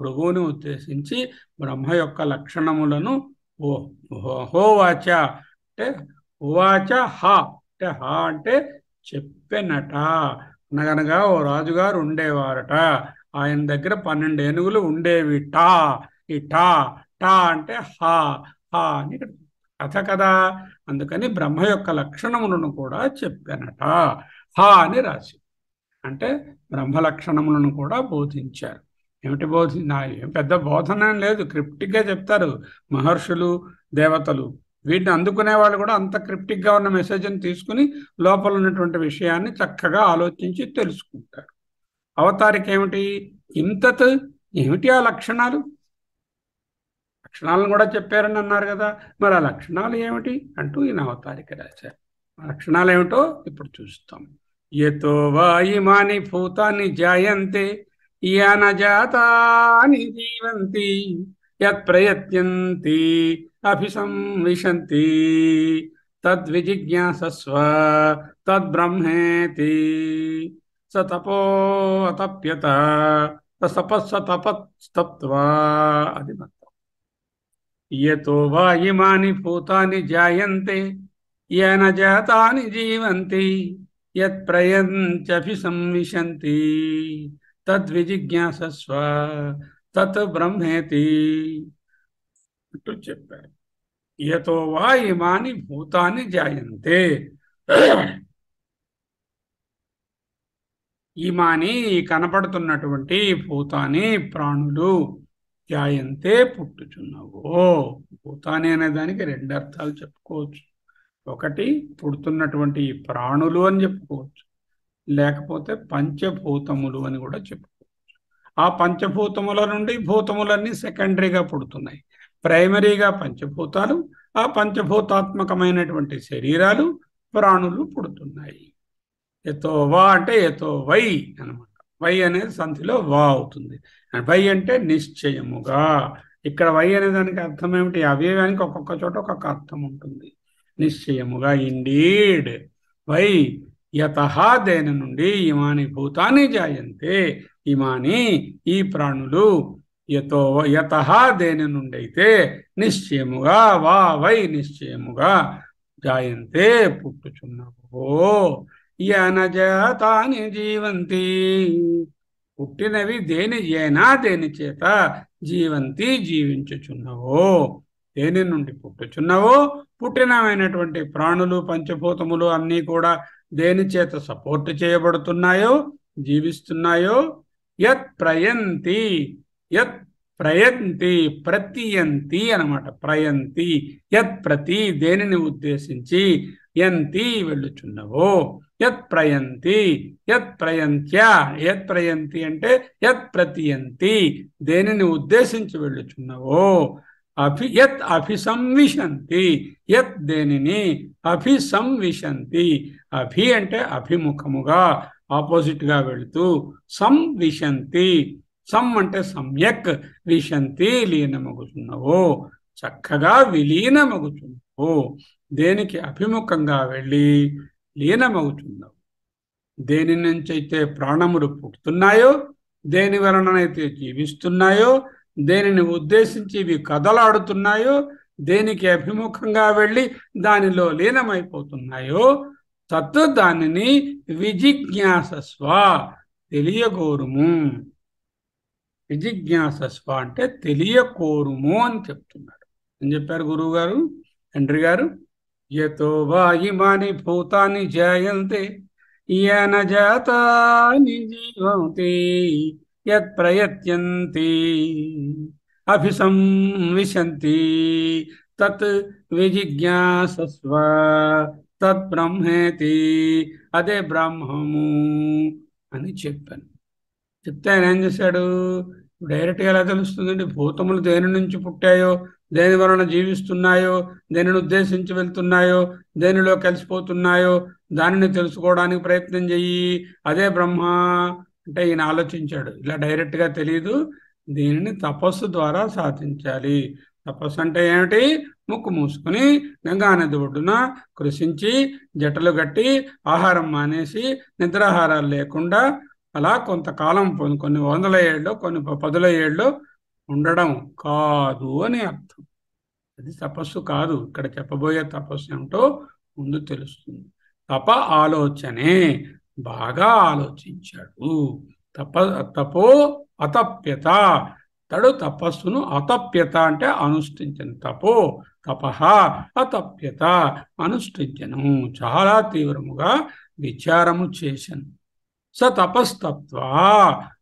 ప్రభువుని ఉద్దేశించి బ్రహ్మ యొక్క లక్షణములను ఓ హోవాచ అంటే ఉవాచ హ అంటే హ అంటే చెప్పెనట అనగనగా ఓ రాజుగారు ఉండేవారట ఆయన దగ్గర పన్నెండు ఏనుగులు ఉండేవి టా ఈ టా టా అంటే హా అని ఇక్కడ కథ కదా అందుకని బ్రహ్మ యొక్క లక్షణములను కూడా చెప్పానట హా అని రాసి అంటే బ్రహ్మ లక్షణములను కూడా బోధించారు ఏమిటి బోధి నా ఏం పెద్ద బోధన లేదు క్రిప్టిక్గా చెప్తారు మహర్షులు దేవతలు వీటిని అందుకునే వాళ్ళు కూడా అంత క్రిప్టిక్గా ఉన్న మెసేజ్ని తీసుకుని లోపల ఉన్నటువంటి విషయాన్ని చక్కగా ఆలోచించి తెలుసుకుంటారు అవతారికేమిటి ఏమిటి ఇంతత్ ఏమిటి ఆ లక్షణాలు లక్షణాలను కూడా చెప్పారని అన్నారు కదా మరి ఆ లక్షణాలు ఏమిటి అంటూ ఈ నవతారిక రాశారు లక్షణాలు ఏమిటో ఇప్పుడు చూస్తాం ఎతో వాయుమాని భూతాన్ని జాయంతే యానజాతాని జీవంతి యత్ ప్రయత్యంతి అభిసంవిశంతి తద్విజిజ్ఞాసస్వ తద్బ్రహ్మేతి స తపో అతప్యత తపస్స తపస్తత్వా అది మన యతో వాయుమాని భూతాని జాయంతే యన జాతాని జీవంతి యత్ ప్రయంచభి సంవిశంతి తద్విజిజ్ఞాసస్వ తత్ బ్రహ్మేతి అంటూ చెప్పారు యతో వా ఇమాని భూతాన్ని జాయంతే ఇమాని కనపడుతున్నటువంటి భూతాని ప్రాణులు జాయంతే పుట్టుచున్నావో భూతాని అనే దానికి రెండు అర్థాలు చెప్పుకోవచ్చు ఒకటి పుడుతున్నటువంటి ప్రాణులు అని చెప్పుకోవచ్చు లేకపోతే పంచభూతములు అని కూడా చెప్పుకోవచ్చు ఆ పంచభూతముల నుండి భూతములన్నీ సెకండరీగా పుడుతున్నాయి ప్రైమరీగా పంచభూతాలు ఆ పంచభూతాత్మకమైనటువంటి శరీరాలు ప్రాణులు పుడుతున్నాయి ఎతోవా అంటే ఎతో వై అనమాట వై అనేది సంధిలో వా అవుతుంది వై అంటే నిశ్చయముగా ఇక్కడ వై అనే దానికి అర్థం ఏమిటి అవయవానికి ఒక్కొక్క చోట ఒక్కొక్క అర్థం ఉంటుంది నిశ్చయముగా ఇండీడ్ వై యతహా దేని నుండి ఇమాని భూతాన్ని జాయంతే ఇమాని ఈ ప్రాణులు యతో యతహా దేని నుండి అయితే నిశ్చయముగా వా వై నిశ్చయముగా జాయంతే పుట్టుచున్నావో యనజాతాని జీవంతి పుట్టినవి దేని ఏనా దేని చేత జీవంతి జీవించుచున్నవో దేని నుండి పుట్టుచున్నవో పుట్టినమైనటువంటి ప్రాణులు పంచభూతములు అన్నీ కూడా దేని చేత సపోర్ట్ చేయబడుతున్నాయో జీవిస్తున్నాయో యత్ ప్రయంతి యత్ ప్రయంతి ప్రతియంతి అనమాట ప్రయంతి యత్ ప్రతి దేనిని ఉద్దేశించి యంతి వెళ్ళుచున్నవో యత్ ప్రయంతి యత్ ప్రయంత్య యత్ ప్రయంతి అంటే యత్ ప్రతియంతి దేనిని ఉద్దేశించి వెళ్ళుచున్నావో అభి యత్ అభిసంవిశంతి యత్ దేనిని అభిసంవిశంతి అభి అంటే అభిముఖముగా ఆపోజిట్ గా వెళుతూ సంవిశంతి సం అంటే సమ్యక్ విశంతి లీనమగుచున్నవో చక్కగా విలీనమగుచున్నవో దేనికి అభిముఖంగా వెళ్ళి లీనమవుతున్నావు దేని నుంచి అయితే ప్రాణములు పుట్టుతున్నాయో దేని వలననైతే జీవిస్తున్నాయో దేనిని ఉద్దేశించి ఇవి కదలాడుతున్నాయో దేనికి అభిముఖంగా వెళ్ళి దానిలో లీనమైపోతున్నాయో తత్ దానిని విజిజ్ఞాసస్వ తెలియగోరుము విజిజ్ఞాసస్వ అంటే తెలియకోరుము అని చెప్తున్నాడు ఏం చెప్పారు గురువు గారు తండ్రి గారు యతో వాయిమాని భూతాన్ని జాయంతే యన జీవంతి యత్ ప్రయత్యంతి అభిసంవిశంతి తత్ విజిజ్ఞాసస్వ తత్ బ్రహ్మేతి అదే బ్రహ్మము అని చెప్పాను చెప్తే ఆయన ఏం చేశాడు డైరెక్ట్గా ఎలా తెలుస్తుందండి భూతములు దేని నుంచి పుట్టాయో దేని వలన జీవిస్తున్నాయో దేనిని ఉద్దేశించి వెళ్తున్నాయో దేనిలో కలిసిపోతున్నాయో దానిని తెలుసుకోవడానికి ప్రయత్నం చెయ్యి అదే బ్రహ్మ అంటే ఈయన ఆలోచించాడు ఇలా డైరెక్ట్గా తెలియదు దీనిని తపస్సు ద్వారా సాధించాలి తపస్సు అంటే ఏమిటి ముక్కు మూసుకుని నది ఒడ్డున కృషించి జటలు కట్టి ఆహారం మానేసి నిద్రాహారాలు లేకుండా అలా కొంతకాలం కొన్ని వందల ఏళ్ళు కొన్ని పదుల ఏళ్ళు ఉండడం కాదు అని అర్థం అది తపస్సు కాదు ఇక్కడ చెప్పబోయే తపస్సు ఏమిటో ముందు తెలుస్తుంది తప ఆలోచనే బాగా ఆలోచించాడు తప తపో అతప్యత తడు తపస్సును అతప్యత అంటే అనుష్ఠించను తపో తపహ అతప్యత అనుష్ఠించను చాలా తీవ్రముగా విచారము చేశాను స తపస్తత్వ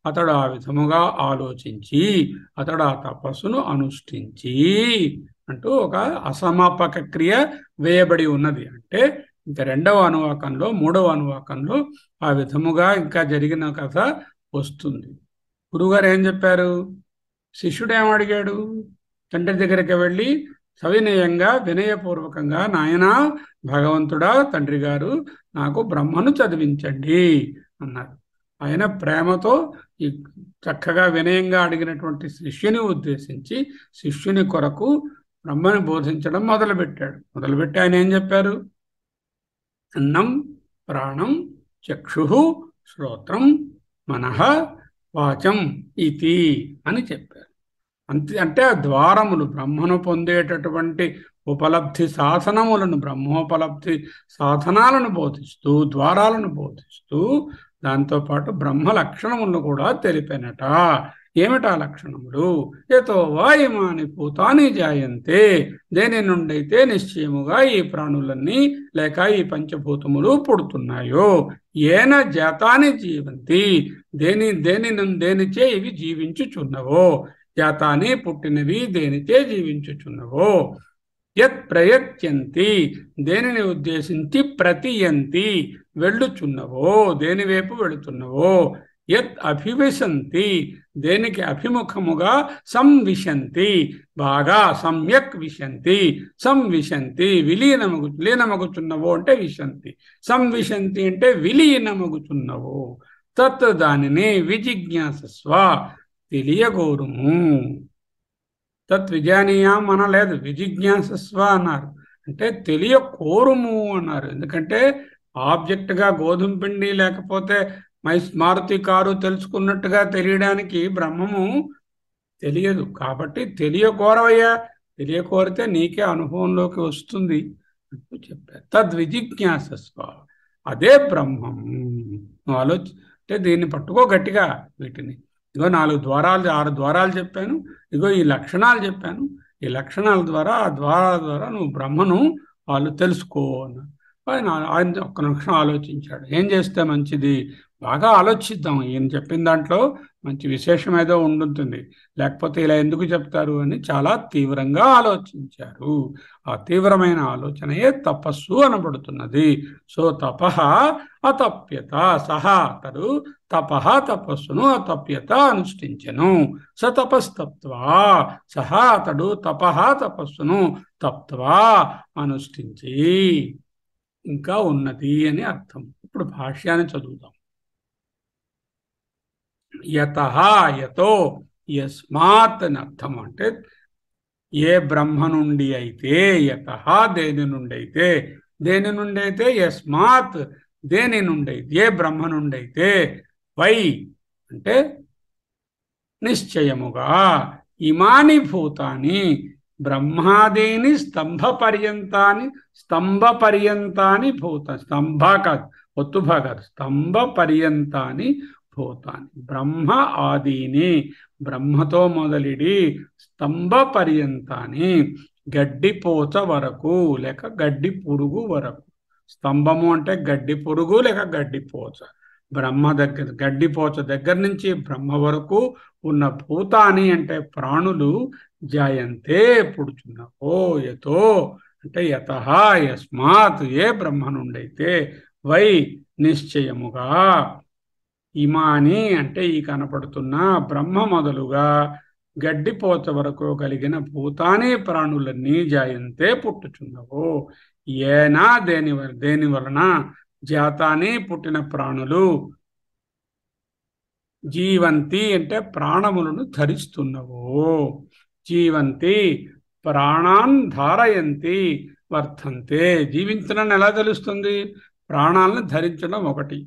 అతడు ఆ విధముగా ఆలోచించి అతడు ఆ తపస్సును అనుష్ఠించి అంటూ ఒక అసమాపక క్రియ వేయబడి ఉన్నది అంటే ఇంకా రెండవ అనువాకంలో మూడవ అనువాకంలో ఆ విధముగా ఇంకా జరిగిన కథ వస్తుంది గురుగారు ఏం చెప్పారు శిష్యుడు ఏమడిగాడు తండ్రి దగ్గరికి వెళ్ళి సవినయంగా వినయపూర్వకంగా నాయన భగవంతుడా తండ్రి గారు నాకు బ్రహ్మను చదివించండి అన్నారు ఆయన ప్రేమతో ఈ చక్కగా వినయంగా అడిగినటువంటి శిష్యుని ఉద్దేశించి శిష్యుని కొరకు బ్రహ్మని బోధించడం మొదలుపెట్టాడు మొదలుపెట్టి ఆయన ఏం చెప్పారు అన్నం ప్రాణం చక్షు శ్రోత్రం మనః వాచం ఇతి అని చెప్పారు అంతే అంటే ఆ ద్వారములు బ్రహ్మను పొందేటటువంటి ఉపలబ్ధి సాధనములను బ్రహ్మోపలబ్ధి సాధనాలను బోధిస్తూ ద్వారాలను బోధిస్తూ దాంతోపాటు బ్రహ్మ లక్షణములను కూడా తెలిపెనట ఏమిటా లక్షణములు ఏతో వాయుమాని పూతాని జాయంతే దేని నుండైతే నిశ్చయముగా ఈ ప్రాణులన్నీ లేక ఈ పంచభూతములు పుడుతున్నాయో ఏన జాతాని జీవంతి దేని దేని దేనిచే ఇవి జీవించుచున్నవో జాతాని పుట్టినవి దేనిచే జీవించుచున్నవో యత్ ప్రయత్యంతి దేనిని ఉద్దేశించి ప్రతియంతి వెళ్ళుచున్నవో దేనివైపు వెళుతున్నవో యత్ అభివిశంతి దేనికి అభిముఖముగా సంవిశంతి బాగా సమ్యక్ విశంతి సంవిశంతి విలీనమగు లీనమగుచున్నవో అంటే విశంతి సంవిశంతి అంటే విలీనమగుచున్నవో తత్ దానిని విజిజ్ఞాసస్వ తెలియగోరుము తత్ విజానీయం అనలేదు విజిజ్ఞాసస్వ అన్నారు అంటే తెలియ కోరుము అన్నారు ఎందుకంటే ఆబ్జెక్ట్గా గోధుమ పిండి లేకపోతే మై మారుతి కారు తెలుసుకున్నట్టుగా తెలియడానికి బ్రహ్మము తెలియదు కాబట్టి తెలియకోరవయ్యా తెలియకోరితే నీకే అనుభవంలోకి వస్తుంది అంటూ చెప్పారు తద్విజిజ్ఞాసస్వ అదే బ్రహ్మం నువ్వు ఆలోచి అంటే దీన్ని పట్టుకో గట్టిగా వీటిని ఇగో నాలుగు ద్వారాలు ఆరు ద్వారాలు చెప్పాను ఇదిగో ఈ లక్షణాలు చెప్పాను ఈ లక్షణాల ద్వారా ఆ ద్వారాల ద్వారా నువ్వు బ్రహ్మను వాళ్ళు తెలుసుకో అన్నారు ఆయన ఆయన ఒక్క నిమిషం ఆలోచించాడు ఏం చేస్తే మంచిది బాగా ఆలోచిద్దాం ఈయన చెప్పిన దాంట్లో మంచి విశేషం ఏదో ఉండుంటుంది లేకపోతే ఇలా ఎందుకు చెప్తారు అని చాలా తీవ్రంగా ఆలోచించారు ఆ తీవ్రమైన ఆలోచనయే తపస్సు అనబడుతున్నది సో తప అతప్యత సహా అతడు తప తపస్సును అతప్యత అనుష్ఠించను స తపస్తత్వా సహా అతడు తప తపస్సును తప్వా అనుష్ఠించి ఇంకా ఉన్నది అని అర్థం ఇప్పుడు భాష్యాన్ని చదువుతాం యత యతో యస్మాత్ అని అర్థం అంటే ఏ బ్రహ్మ నుండి అయితే యత దేని నుండి అయితే దేని నుండి అయితే యస్మాత్ దేని నుండి అయితే ఏ బ్రహ్మ నుండి అయితే వై అంటే నిశ్చయముగా ఇమాని భూతాన్ని బ్రహ్మాదేని స్తంభ పర్యంతాన్ని స్తంభ పర్యంతాన్ని భూత స్తంభ కాదు ఒత్తుభా కాదు స్తంభ పర్యంతాన్ని భూతాన్ని బ్రహ్మ ఆదీని బ్రహ్మతో మొదలిడి స్తంభ పర్యంతాన్ని గడ్డిపోచ వరకు లేక గడ్డి పురుగు వరకు స్తంభము అంటే గడ్డి పురుగు లేక గడ్డిపోచ బ్రహ్మ దగ్గర గడ్డిపోచ దగ్గర నుంచి బ్రహ్మ వరకు ఉన్న భూతాని అంటే ప్రాణులు జాయంతే ఓ యతో అంటే యత యస్మాత్ ఏ బ్రహ్మ నుండైతే వై నిశ్చయముగా ఇమాని అంటే ఈ కనపడుతున్న బ్రహ్మ మొదలుగా గడ్డిపోత వరకు కలిగిన భూతానే ప్రాణులన్నీ జాయంతే పుట్టుచున్నవో ఏనా దేని దేని వలన జాతానే పుట్టిన ప్రాణులు జీవంతి అంటే ప్రాణములను ధరిస్తున్నవు జీవంతి ప్రాణాన్ ధారయంతి వర్ధంతే జీవించడం ఎలా తెలుస్తుంది ప్రాణాలను ధరించడం ఒకటి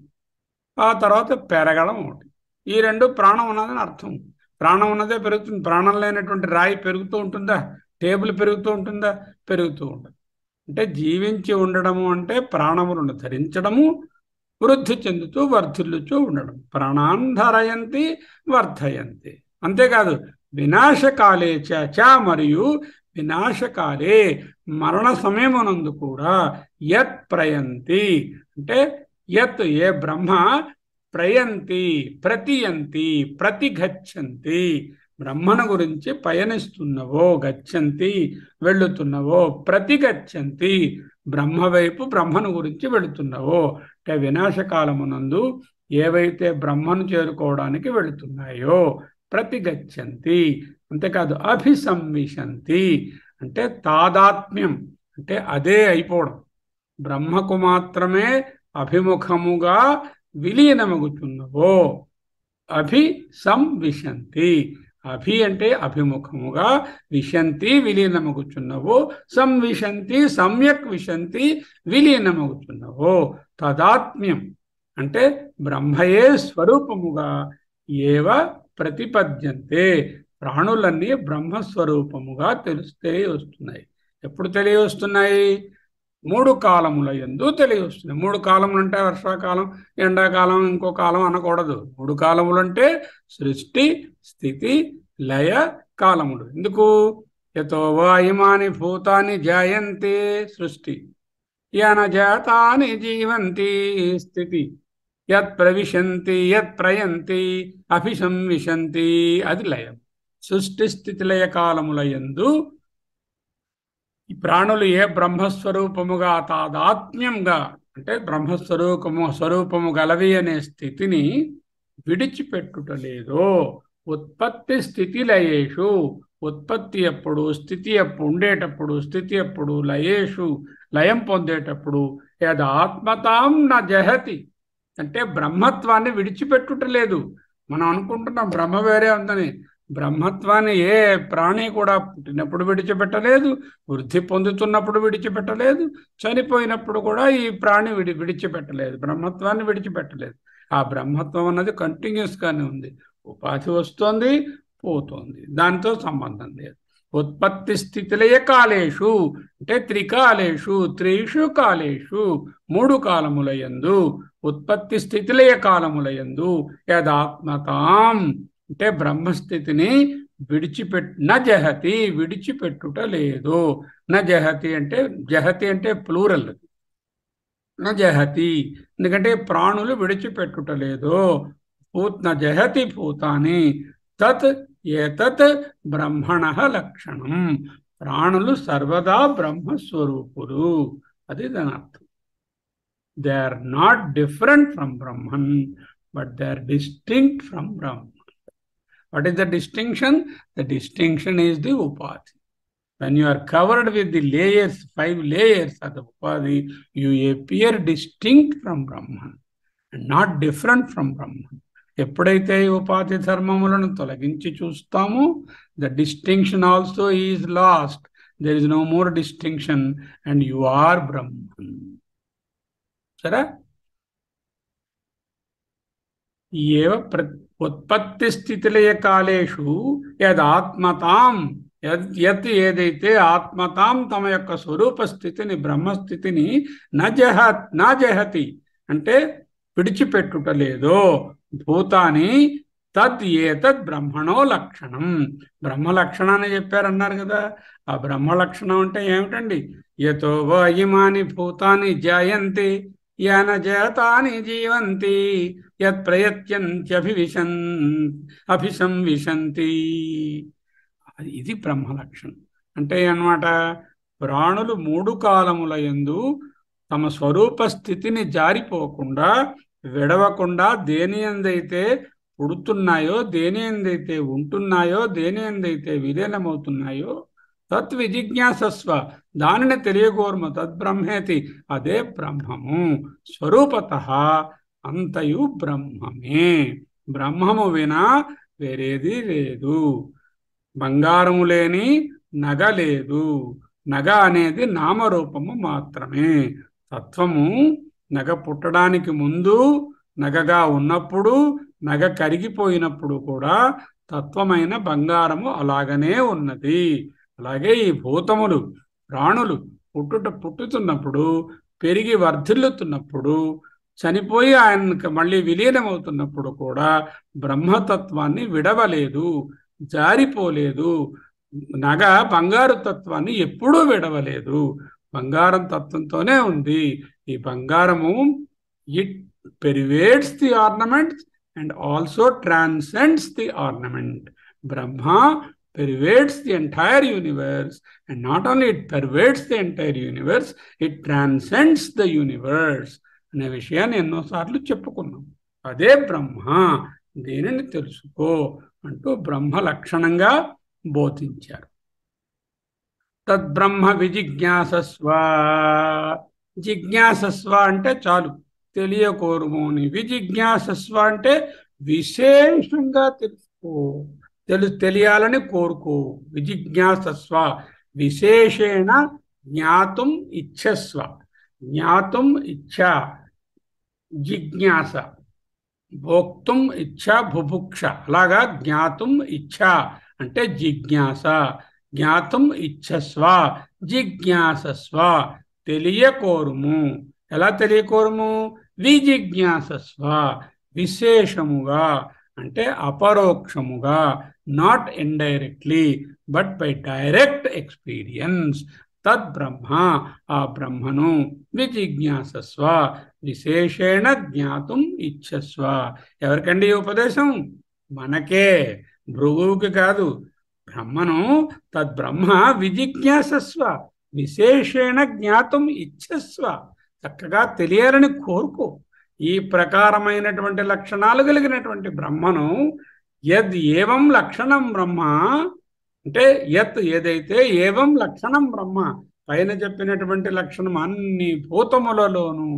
ఆ తర్వాత పెరగడం ఒకటి ఈ రెండు ప్రాణం ఉన్నదని అర్థం ప్రాణం ఉన్నదే పెరుగుతుంది ప్రాణం లేనటువంటి రాయి పెరుగుతూ ఉంటుందా టేబుల్ పెరుగుతూ ఉంటుందా పెరుగుతూ ఉంటుంది అంటే జీవించి ఉండడము అంటే ప్రాణములను ధరించడము వృద్ధి చెందుతూ వర్ధిల్లుతూ ఉండడం ప్రాణాంధరయంతి వర్ధయంతి అంతేకాదు వినాశకాలే చ మరియు వినాశకాలే మరణ సమయమునందు కూడా యత్ ప్రయంతి అంటే యత్ ఏ బ్రహ్మ ప్రయంతి ప్రతియంతి ప్రతిగచ్చంతి బ్రహ్మను గురించి పయనిస్తున్నవో గచ్చంతి వెళ్ళుతున్నవో ప్రతిగచ్చంతి బ్రహ్మ వైపు బ్రహ్మను గురించి వెళుతున్నవో అంటే వినాశకాలమునందు ఏవైతే బ్రహ్మను చేరుకోవడానికి వెళుతున్నాయో ప్రతిగచ్చంతి అంతేకాదు అభిసంవిశంతి అంటే తాదాత్మ్యం అంటే అదే అయిపోవడం బ్రహ్మకు మాత్రమే అభిముఖముగా విలీనమగుచున్నవో అభి సంవిశంతి అభి అంటే అభిముఖముగా విశంతి విలీనమగుచున్నవు సంవిశంతి సమ్యక్ విశంతి విలీనమగుచున్నవు తదాత్మ్యం అంటే బ్రహ్మయే స్వరూపముగా ఏవ ప్రతిపద్యంతే ప్రాణులన్నీ బ్రహ్మస్వరూపముగా తెలిస్తే వస్తున్నాయి ఎప్పుడు తెలియవస్తున్నాయి మూడు కాలముల ఎందు తెలియవస్తున్నాయి మూడు కాలములు అంటే వర్షాకాలం ఎండాకాలం ఇంకో కాలం అనకూడదు మూడు కాలములు అంటే సృష్టి స్థితి లయ కాలములు ఎందుకు ఎతో వాయుమాని భూతాన్ని జాయంతే సృష్టి యనజాతాని జీవంతి స్థితి యత్ ప్రవిశంతి యత్ యత్ప్రయంతి అభిసంవిశంతి అది లయం సృష్టి స్థితిలయ కాలములయందు ఈ ప్రాణులు ఏ బ్రహ్మస్వరూపముగా తాదాత్మ్యంగా అంటే బ్రహ్మస్వరూపము స్వరూపము గలవి అనే స్థితిని విడిచిపెట్టుట లేదో ఉత్పత్తి స్థితి లయేషు ఉత్పత్తి ఎప్పుడు స్థితి ఎప్పుడు ఉండేటప్పుడు స్థితి ఎప్పుడు లయేషు లయం పొందేటప్పుడు యదాత్మతాం నా జహతి అంటే బ్రహ్మత్వాన్ని లేదు మనం అనుకుంటున్నాం బ్రహ్మ వేరే ఉందని బ్రహ్మత్వాన్ని ఏ ప్రాణి కూడా పుట్టినప్పుడు విడిచిపెట్టలేదు వృద్ధి పొందుతున్నప్పుడు విడిచిపెట్టలేదు చనిపోయినప్పుడు కూడా ఈ ప్రాణి విడి విడిచిపెట్టలేదు బ్రహ్మత్వాన్ని విడిచిపెట్టలేదు ఆ బ్రహ్మత్వం అన్నది కంటిన్యూస్గానే ఉంది ఉపాధి వస్తుంది పోతుంది దాంతో సంబంధం లేదు ఉత్పత్తి స్థితిలయ కాలేషు అంటే త్రికాలేషు త్రిషు కాలేషు మూడు కాలములయందు ఉత్పత్తి స్థితిలయ కాలములయందు యదాత్మతాం అంటే బ్రహ్మస్థితిని విడిచిపెట్ జహతి విడిచిపెట్టుట లేదు జహతి అంటే జహతి అంటే ప్లూరల్ జహతి ఎందుకంటే ప్రాణులు విడిచిపెట్టుట లేదు పూత్ జహతి పూతాని తత్ ఏతత్ బ్రహ్మణ లక్షణం ప్రాణులు సర్వదా బ్రహ్మస్వరూపులు అది దాని అర్థం they are not different from Brahman but they are distinct from Brahman what is the distinction the distinction is the ఉపాధి when you are covered with the layers, five layers of the Upadhi, you appear distinct from Brahman and not different from Brahman. ఎప్పుడైతే ఈ ఉపాధి ధర్మములను తొలగించి చూస్తామో the distinction also is lost there is no more distinction and you are Brahman సరే ఏ ప్ర ఉత్పత్తి స్థితిలయ కాలేషు యదాత్మతాం యత్ ఏదైతే ఆత్మతాం తమ యొక్క స్వరూప స్థితిని బ్రహ్మస్థితిని నా జహతి అంటే విడిచిపెట్టుట లేదో భూతాని తత్ ఏతద్ బ్రహ్మణో లక్షణం బ్రహ్మ లక్షణాన్ని చెప్పారన్నారు కదా ఆ బ్రహ్మ లక్షణం అంటే ఏమిటండి యతో వయమాని భూతాని జాయంతి యన జాతాని జీవంతి యత్ ప్రయత్యంత్యభివిశన్ అభిసంవిశంతి ఇది బ్రహ్మ లక్షణం అంటే అనమాట ప్రాణులు మూడు కాలముల ఎందు తమ స్వరూప స్థితిని జారిపోకుండా విడవకుండా దేని ఎందైతే పుడుతున్నాయో దేని ఎందైతే ఉంటున్నాయో దేని ఎందైతే విలీనమవుతున్నాయో తత్ విజిజ్ఞాసస్వ దానిని తెలియగోరుము తద్బ్రహ్మేతి అదే బ్రహ్మము స్వరూపత అంతయు బ్రహ్మమే బ్రహ్మము వినా వేరేది లేదు బంగారము లేని నగ లేదు నగ అనేది నామరూపము మాత్రమే తత్వము నగ పుట్టడానికి ముందు నగగా ఉన్నప్పుడు నగ కరిగిపోయినప్పుడు కూడా తత్వమైన బంగారము అలాగనే ఉన్నది అలాగే ఈ భూతములు ప్రాణులు పుట్టుట పుట్టుతున్నప్పుడు పెరిగి వర్ధిల్లుతున్నప్పుడు చనిపోయి ఆయనకు మళ్ళీ విలీనమవుతున్నప్పుడు కూడా బ్రహ్మతత్వాన్ని విడవలేదు జారిపోలేదు నగ బంగారు తత్వాన్ని ఎప్పుడూ విడవలేదు బంగారం తత్వంతోనే ఉంది ఈ బంగారము it pervades the ornaments and also transcends the ornament Brahma pervades the entire universe and not only it pervades the entire universe it transcends the universe అనే విషయాన్ని ఎన్నోసార్లు చెప్పుకున్నాం అదే బ్రహ్మ దేనిని తెలుసుకో అంటూ బ్రహ్మ లక్షణంగా బోధించారు తద్బ్రహ్మ విజిజ్ఞాసస్వ జిజ్ఞాసస్వ అంటే చాలు తెలియకోరుము అని విజిజ్ఞాసస్వ అంటే విశేషంగా తెలుసుకో తెలు తెలియాలని కోరుకో విజిజ్ఞాసస్వ విశేషేణ జ్ఞాతం ఇచ్చస్వ జ్ఞాతం ఇచ్చ జిజ్ఞాస భోక్తం ఇచ్చ బుభుక్ష అలాగా జ్ఞాతం ఇచ్చ అంటే జిజ్ఞాస జ్ఞాతం ఇచ్చస్వ జిజ్ఞాసస్వ తెలియకోరుము ఎలా తెలియకోరుము విజిజ్ఞాసస్వ విశేషముగా అంటే అపరోక్షముగా not indirectly but by direct experience తద్బ్రహ్మ ఆ బ్రహ్మను విజిజ్ఞాసస్వ విశేషేణ జ్ఞాతం ఇచ్చస్వ ఎవరికండి ఈ ఉపదేశం మనకే భృగువుకి కాదు బ్రహ్మను తద్బ్రహ్మ విజిజ్ఞాసస్వ విశేషేణ జ్ఞాతం ఇచ్చస్వ చక్కగా తెలియాలని కోరుకో ఈ ప్రకారమైనటువంటి లక్షణాలు కలిగినటువంటి బ్రహ్మను యద్ ఏవం లక్షణం బ్రహ్మ అంటే యత్ ఏదైతే ఏవం లక్షణం బ్రహ్మ పైన చెప్పినటువంటి లక్షణం అన్ని భూతములలోనూ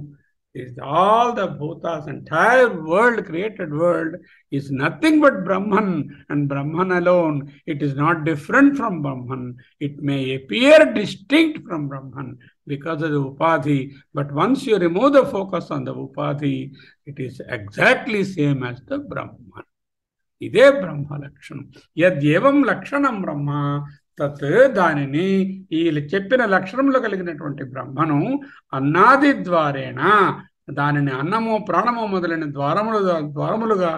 is all the bhutas, entire world, created world, is nothing but Brahman and Brahman alone. It is not different from Brahman. It may appear distinct from Brahman because of the upadhi, but once you remove the focus on the upadhi, it is exactly same as the Brahman. ಇದೇ ಬ್ರಹ್ಮ ಲಕ್ಷಣ ಯದ್ಯೇವಂ ಲಕ್ಷಣಂ ಬ್ರಹ್ಮ తత్ దానిని వీళ్ళు చెప్పిన లక్షణంలో కలిగినటువంటి బ్రహ్మను అన్నాది ద్వారేణ దానిని అన్నము ప్రాణము మొదలైన ద్వారములు ద్వారములుగా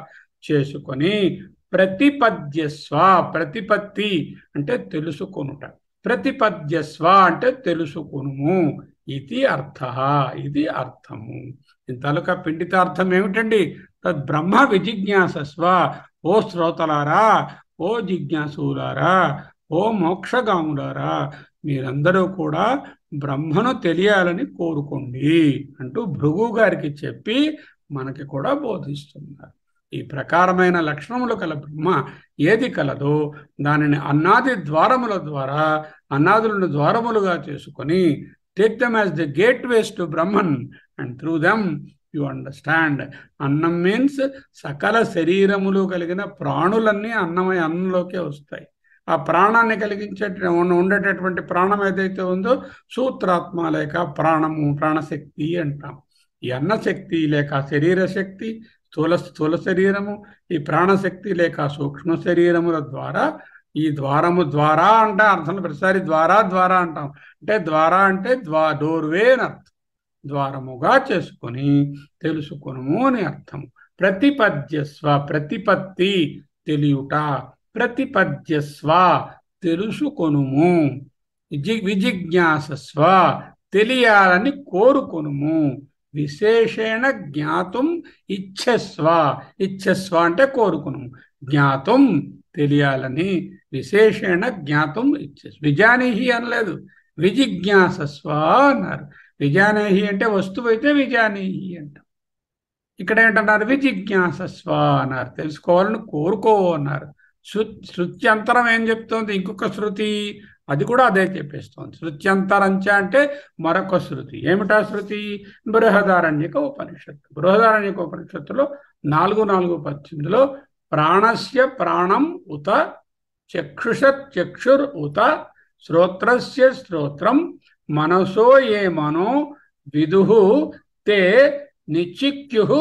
చేసుకొని ప్రతిపద్యస్వ ప్రతిపత్తి అంటే తెలుసుకొనుట ప్రతిపద్యస్వ అంటే తెలుసుకొనుము ఇది అర్థ ఇది అర్థము పిండిత పిండితార్థం ఏమిటండి తద్ బ్రహ్మ విజిజ్ఞాసస్వ ఓ శ్రోతలారా ఓ జిజ్ఞాసులారా ఓ మోక్షగాములారా మీరందరూ కూడా బ్రహ్మను తెలియాలని కోరుకోండి అంటూ భృగు గారికి చెప్పి మనకి కూడా బోధిస్తున్నారు ఈ ప్రకారమైన లక్షణములు కల బ్రహ్మ ఏది కలదో దానిని అన్నాది ద్వారముల ద్వారా అన్నాదులను ద్వారములుగా చేసుకొని take them as the gateways to Brahman and through them you understand అన్నం మీన్స్ సకల శరీరములు కలిగిన ప్రాణులన్నీ అన్నమయ అన్నంలోకే వస్తాయి ఆ ప్రాణాన్ని కలిగించే ఉండేటటువంటి ప్రాణం ఏదైతే ఉందో సూత్రాత్మ లేక ప్రాణము ప్రాణశక్తి అంటాం ఈ అన్నశక్తి లేక శరీర శక్తి స్థూల స్థూల శరీరము ఈ ప్రాణశక్తి లేక సూక్ష్మ శరీరముల ద్వారా ఈ ద్వారము ద్వారా అంటే అర్థం ప్రతిసారి ద్వారా ద్వారా అంటాం అంటే ద్వారా అంటే ద్వా డోర్వే అని అర్థం ద్వారముగా చేసుకొని తెలుసుకును అని అర్థం ప్రతిపద్యస్వ ప్రతిపత్తి తెలియుట ప్రతిపద్యస్వ తెలుసుకొనుము విజిజ్ఞాసస్వ తెలియాలని కోరుకొనుము విశేషణ జ్ఞాతం ఇచ్చస్వ ఇచ్చస్వ అంటే కోరుకును జ్ఞాతం తెలియాలని విశేషణ జ్ఞాతం ఇచ్చస్ విజానేహి అనలేదు విజిజ్ఞాసస్వ అన్నారు విజానేహి అంటే వస్తువు అయితే విజానేహి అంట ఇక్కడ ఏంటన్నారు విజిజ్ఞాసస్వ అన్నారు తెలుసుకోవాలని కోరుకో అన్నారు శృత్యంతరం ఏం చెప్తోంది ఇంకొక శృతి అది కూడా అదే చెప్పేస్తోంది శృత్యంతరంచ అంటే మరొక శృతి ఏమిటా శృతి బృహదారణ్యక ఉపనిషత్తు బృహదారణ్యక ఉపనిషత్తులో నాలుగు నాలుగు పద్దెనిమిదిలో ప్రాణస్య ప్రాణం ఉత చక్షుష చక్షుర్ ఉత శ్రోత్రస్య శ్రోత్రం మనసో ఏ మనో విదు తే నిచిక్యు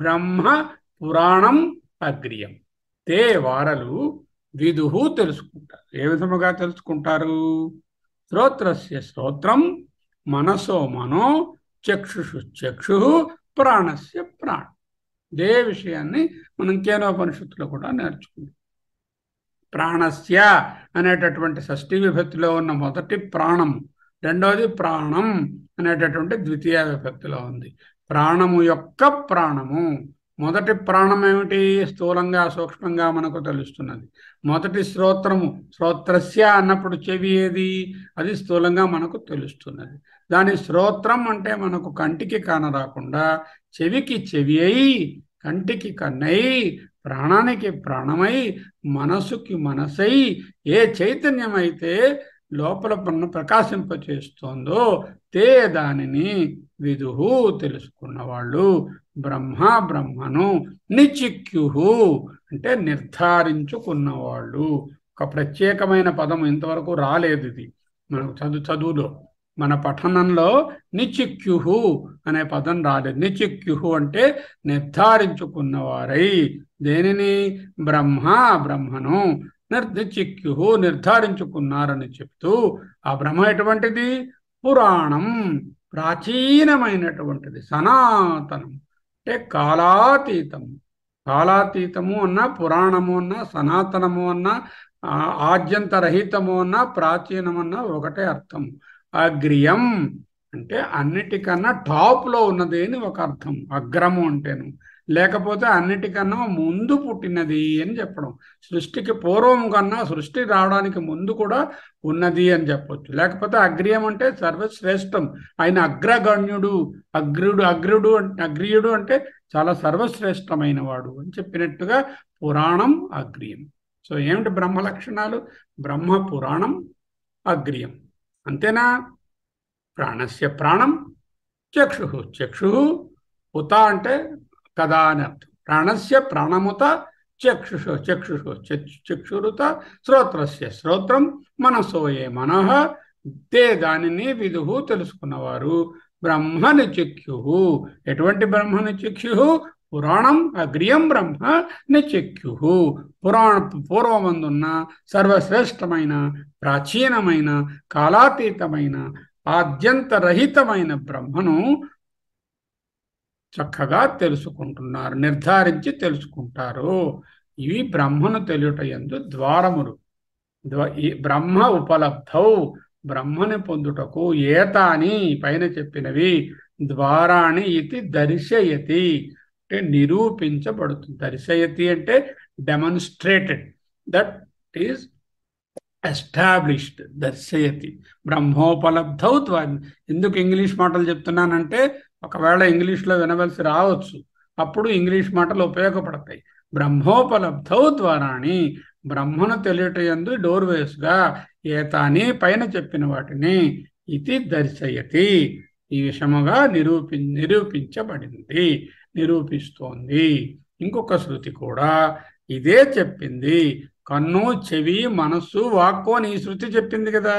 బ్రహ్మ పురాణం అగ్రియం తే వారలు విదుహు తెలుసుకుంటారు ఏ విధముగా తెలుసుకుంటారు శ్రోత్రస్య శ్రోత్రం మనసో మనో చక్షుషు చక్షు ప్రాణస్య ప్రాణం ఇదే విషయాన్ని మనం కేనోపనిషత్తులో కూడా నేర్చుకుంటాం ప్రాణస్య అనేటటువంటి షష్ఠి విభక్తిలో ఉన్న మొదటి ప్రాణము రెండవది ప్రాణం అనేటటువంటి ద్వితీయ విభక్తిలో ఉంది ప్రాణము యొక్క ప్రాణము మొదటి ప్రాణం ఏమిటి స్థూలంగా సూక్ష్మంగా మనకు తెలుస్తున్నది మొదటి శ్రోత్రము శ్రోత్రస్య అన్నప్పుడు చెవి ఏది అది స్థూలంగా మనకు తెలుస్తున్నది దాని శ్రోత్రం అంటే మనకు కంటికి కానరాకుండా చెవికి చెవి అయి కంటికి కన్నై ప్రాణానికి ప్రాణమై మనసుకి మనసై ఏ చైతన్యం అయితే లోపల ప్రకాశింపచేస్తోందో తే దానిని విధు తెలుసుకున్నవాళ్ళు బ్రహ్మ బ్రహ్మను నిచిక్యుహు అంటే నిర్ధారించుకున్నవాళ్ళు ఒక ప్రత్యేకమైన పదం ఇంతవరకు రాలేదు ఇది మన చదువు చదువులో మన పఠనంలో నిచిక్యుహు అనే పదం రాలేదు నిచిక్యుహు అంటే నిర్ధారించుకున్నవారై దేనిని బ్రహ్మ బ్రహ్మను నిర్దిచిక్యుహు నిర్ధారించుకున్నారని చెప్తూ ఆ బ్రహ్మ ఎటువంటిది పురాణం ప్రాచీనమైనటువంటిది సనాతనం అంటే కాలాతీతం కాలాతీతము అన్న పురాణము అన్న సనాతనము అన్న ఆద్యంతరహితము అన్న ప్రాచీనమన్న ఒకటే అర్థం అగ్రియం అంటే అన్నిటికన్నా టాప్లో ఉన్నది అని ఒక అర్థం అగ్రము అంటేను లేకపోతే అన్నిటికన్నా ముందు పుట్టినది అని చెప్పడం సృష్టికి పూర్వం కన్నా సృష్టి రావడానికి ముందు కూడా ఉన్నది అని చెప్పొచ్చు లేకపోతే అగ్రియం అంటే సర్వశ్రేష్టం ఆయన అగ్రగణ్యుడు అగ్రుడు అగ్రుడు అగ్రియుడు అంటే చాలా సర్వశ్రేష్టమైన వాడు అని చెప్పినట్టుగా పురాణం అగ్రియం సో ఏమిటి బ్రహ్మ లక్షణాలు బ్రహ్మ పురాణం అగ్రియం అంతేనా ప్రాణస్య ప్రాణం చక్షు చక్షు ఉత అంటే కదా అని అర్థం ప్రాణస్య ప్రాణముత చక్షుష చక్షుష చక్షురుత శ్రోత్రస్య శ్రోత్రం మనసోయే మన తే దానిని విదుహు తెలుసుకున్నవారు బ్రహ్మని చిక్యు ఎటువంటి బ్రహ్మని చిక్యు పురాణం అగ్రియం బ్రహ్మ నిచిక్యు పురాణ పూర్వమందున్న సర్వశ్రేష్టమైన ప్రాచీనమైన కాలాతీతమైన ఆద్యంతరహితమైన బ్రహ్మను చక్కగా తెలుసుకుంటున్నారు నిర్ధారించి తెలుసుకుంటారు ఇవి బ్రహ్మను తెలియట ఎందు ద్వారములు బ్రహ్మ ఉపలబ్ధౌ బ్రహ్మని పొందుటకు ఏతాని పైన చెప్పినవి ద్వారాని ఇది దర్శయతి అంటే నిరూపించబడుతుంది దర్శయతి అంటే డెమాన్స్ట్రేటెడ్ దట్ ఈస్ ఎస్టాబ్లిష్డ్ దర్శయతి బ్రహ్మోపలబ్ధౌ ఎందుకు ఇంగ్లీష్ మాటలు చెప్తున్నానంటే ఒకవేళ ఇంగ్లీష్లో వినవలసి రావచ్చు అప్పుడు ఇంగ్లీష్ మాటలు ఉపయోగపడతాయి బ్రహ్మోపలబ్ధౌ ద్వారాని బ్రహ్మను తెలియటందు డోర్వేస్గా ఏతాని పైన చెప్పిన వాటిని ఇది దర్శయతి ఈ విషముగా నిరూపి నిరూపించబడింది నిరూపిస్తోంది ఇంకొక శృతి కూడా ఇదే చెప్పింది కన్ను చెవి మనస్సు వాక్కు అని శృతి చెప్పింది కదా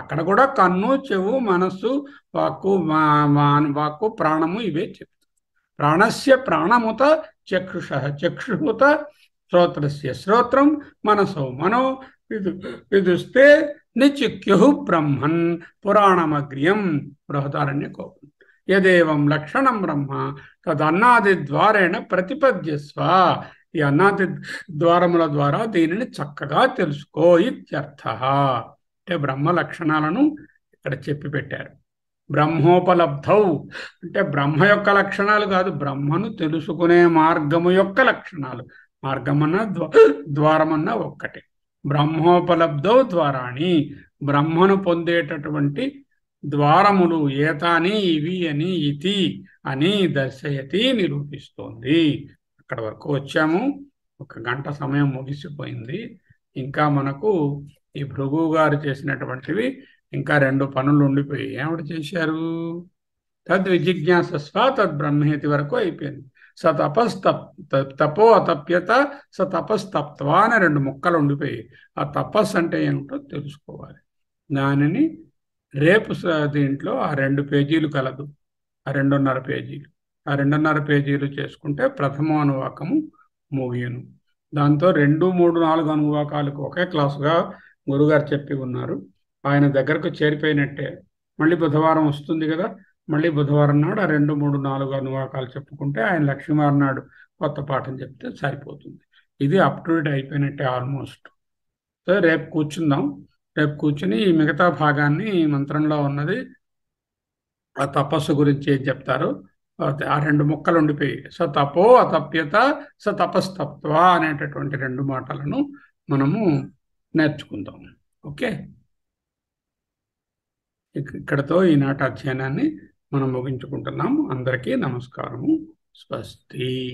అక్కడ కూడా కన్ను చెవు మనస్సు వాక్కు వాక్కు ప్రాణము ఇవే చెప్తాయి ప్రాణస్య ప్రాణముత చక్షుష చక్షుత శ్రోత్రస్య శ్రోత్రం మనసో మనో విదుస్తే నిచిక్యు బ్రహ్మన్ పురాణమగ్రియం బృహదారణ్య కోపం యదేవం లక్షణం బ్రహ్మ తదన్నాది ద్వారేణ ప్రతిపద్యస్వ ఈ అనాది ద్వారముల ద్వారా దీనిని చక్కగా తెలుసుకో ఇత్యర్థ అంటే బ్రహ్మ లక్షణాలను ఇక్కడ చెప్పి పెట్టారు బ్రహ్మోపలబ్ధౌ అంటే బ్రహ్మ యొక్క లక్షణాలు కాదు బ్రహ్మను తెలుసుకునే మార్గము యొక్క లక్షణాలు మార్గమన్న ద్వారమన్న ఒక్కటే బ్రహ్మోపలబ్ధౌ ద్వారాని బ్రహ్మను పొందేటటువంటి ద్వారములు ఏతాని ఇవి అని ఇతి అని దర్శయతి నిరూపిస్తోంది అక్కడ వరకు వచ్చాము ఒక గంట సమయం ముగిసిపోయింది ఇంకా మనకు ఈ భృగు గారు చేసినటువంటివి ఇంకా రెండు పనులు ఉండిపోయి ఏమిటి చేశారు తద్విజిజ్ఞాసస్వ తద్బ్రహ్మేతి వరకు అయిపోయింది స తపస్తప్ తపో అతప్యత స తపస్తప్త్వా అనే రెండు ముక్కలు ఉండిపోయి ఆ తపస్సు అంటే ఏమిటో తెలుసుకోవాలి దానిని రేపు దీంట్లో ఆ రెండు పేజీలు కలదు ఆ రెండున్నర పేజీలు ఆ రెండున్నర పేజీలు చేసుకుంటే ప్రథమ అనువాకము ముగియను దాంతో రెండు మూడు నాలుగు అనువాకాలకు ఒకే క్లాసుగా గురుగారు చెప్పి ఉన్నారు ఆయన దగ్గరకు చేరిపోయినట్టే మళ్ళీ బుధవారం వస్తుంది కదా మళ్ళీ బుధవారం నాడు ఆ రెండు మూడు నాలుగు అనువాకాలు చెప్పుకుంటే ఆయన లక్ష్మీవారం నాడు కొత్త పాఠం చెప్తే సరిపోతుంది ఇది అప్ టు డేట్ అయిపోయినట్టే ఆల్మోస్ట్ సో రేపు కూర్చుందాం రేపు కూర్చుని ఈ మిగతా భాగాన్ని మంత్రంలో ఉన్నది ఆ తపస్సు గురించి ఏం చెప్తారో ఆ రెండు ముక్కలు ఉండిపోయి స తపో అతప్యత స తపస్తత్వ అనేటటువంటి రెండు మాటలను మనము నేర్చుకుందాం ఓకే ఇక్కడతో ఈనాటి అధ్యయనాన్ని మనం ముగించుకుంటున్నాము అందరికీ నమస్కారము స్వస్తి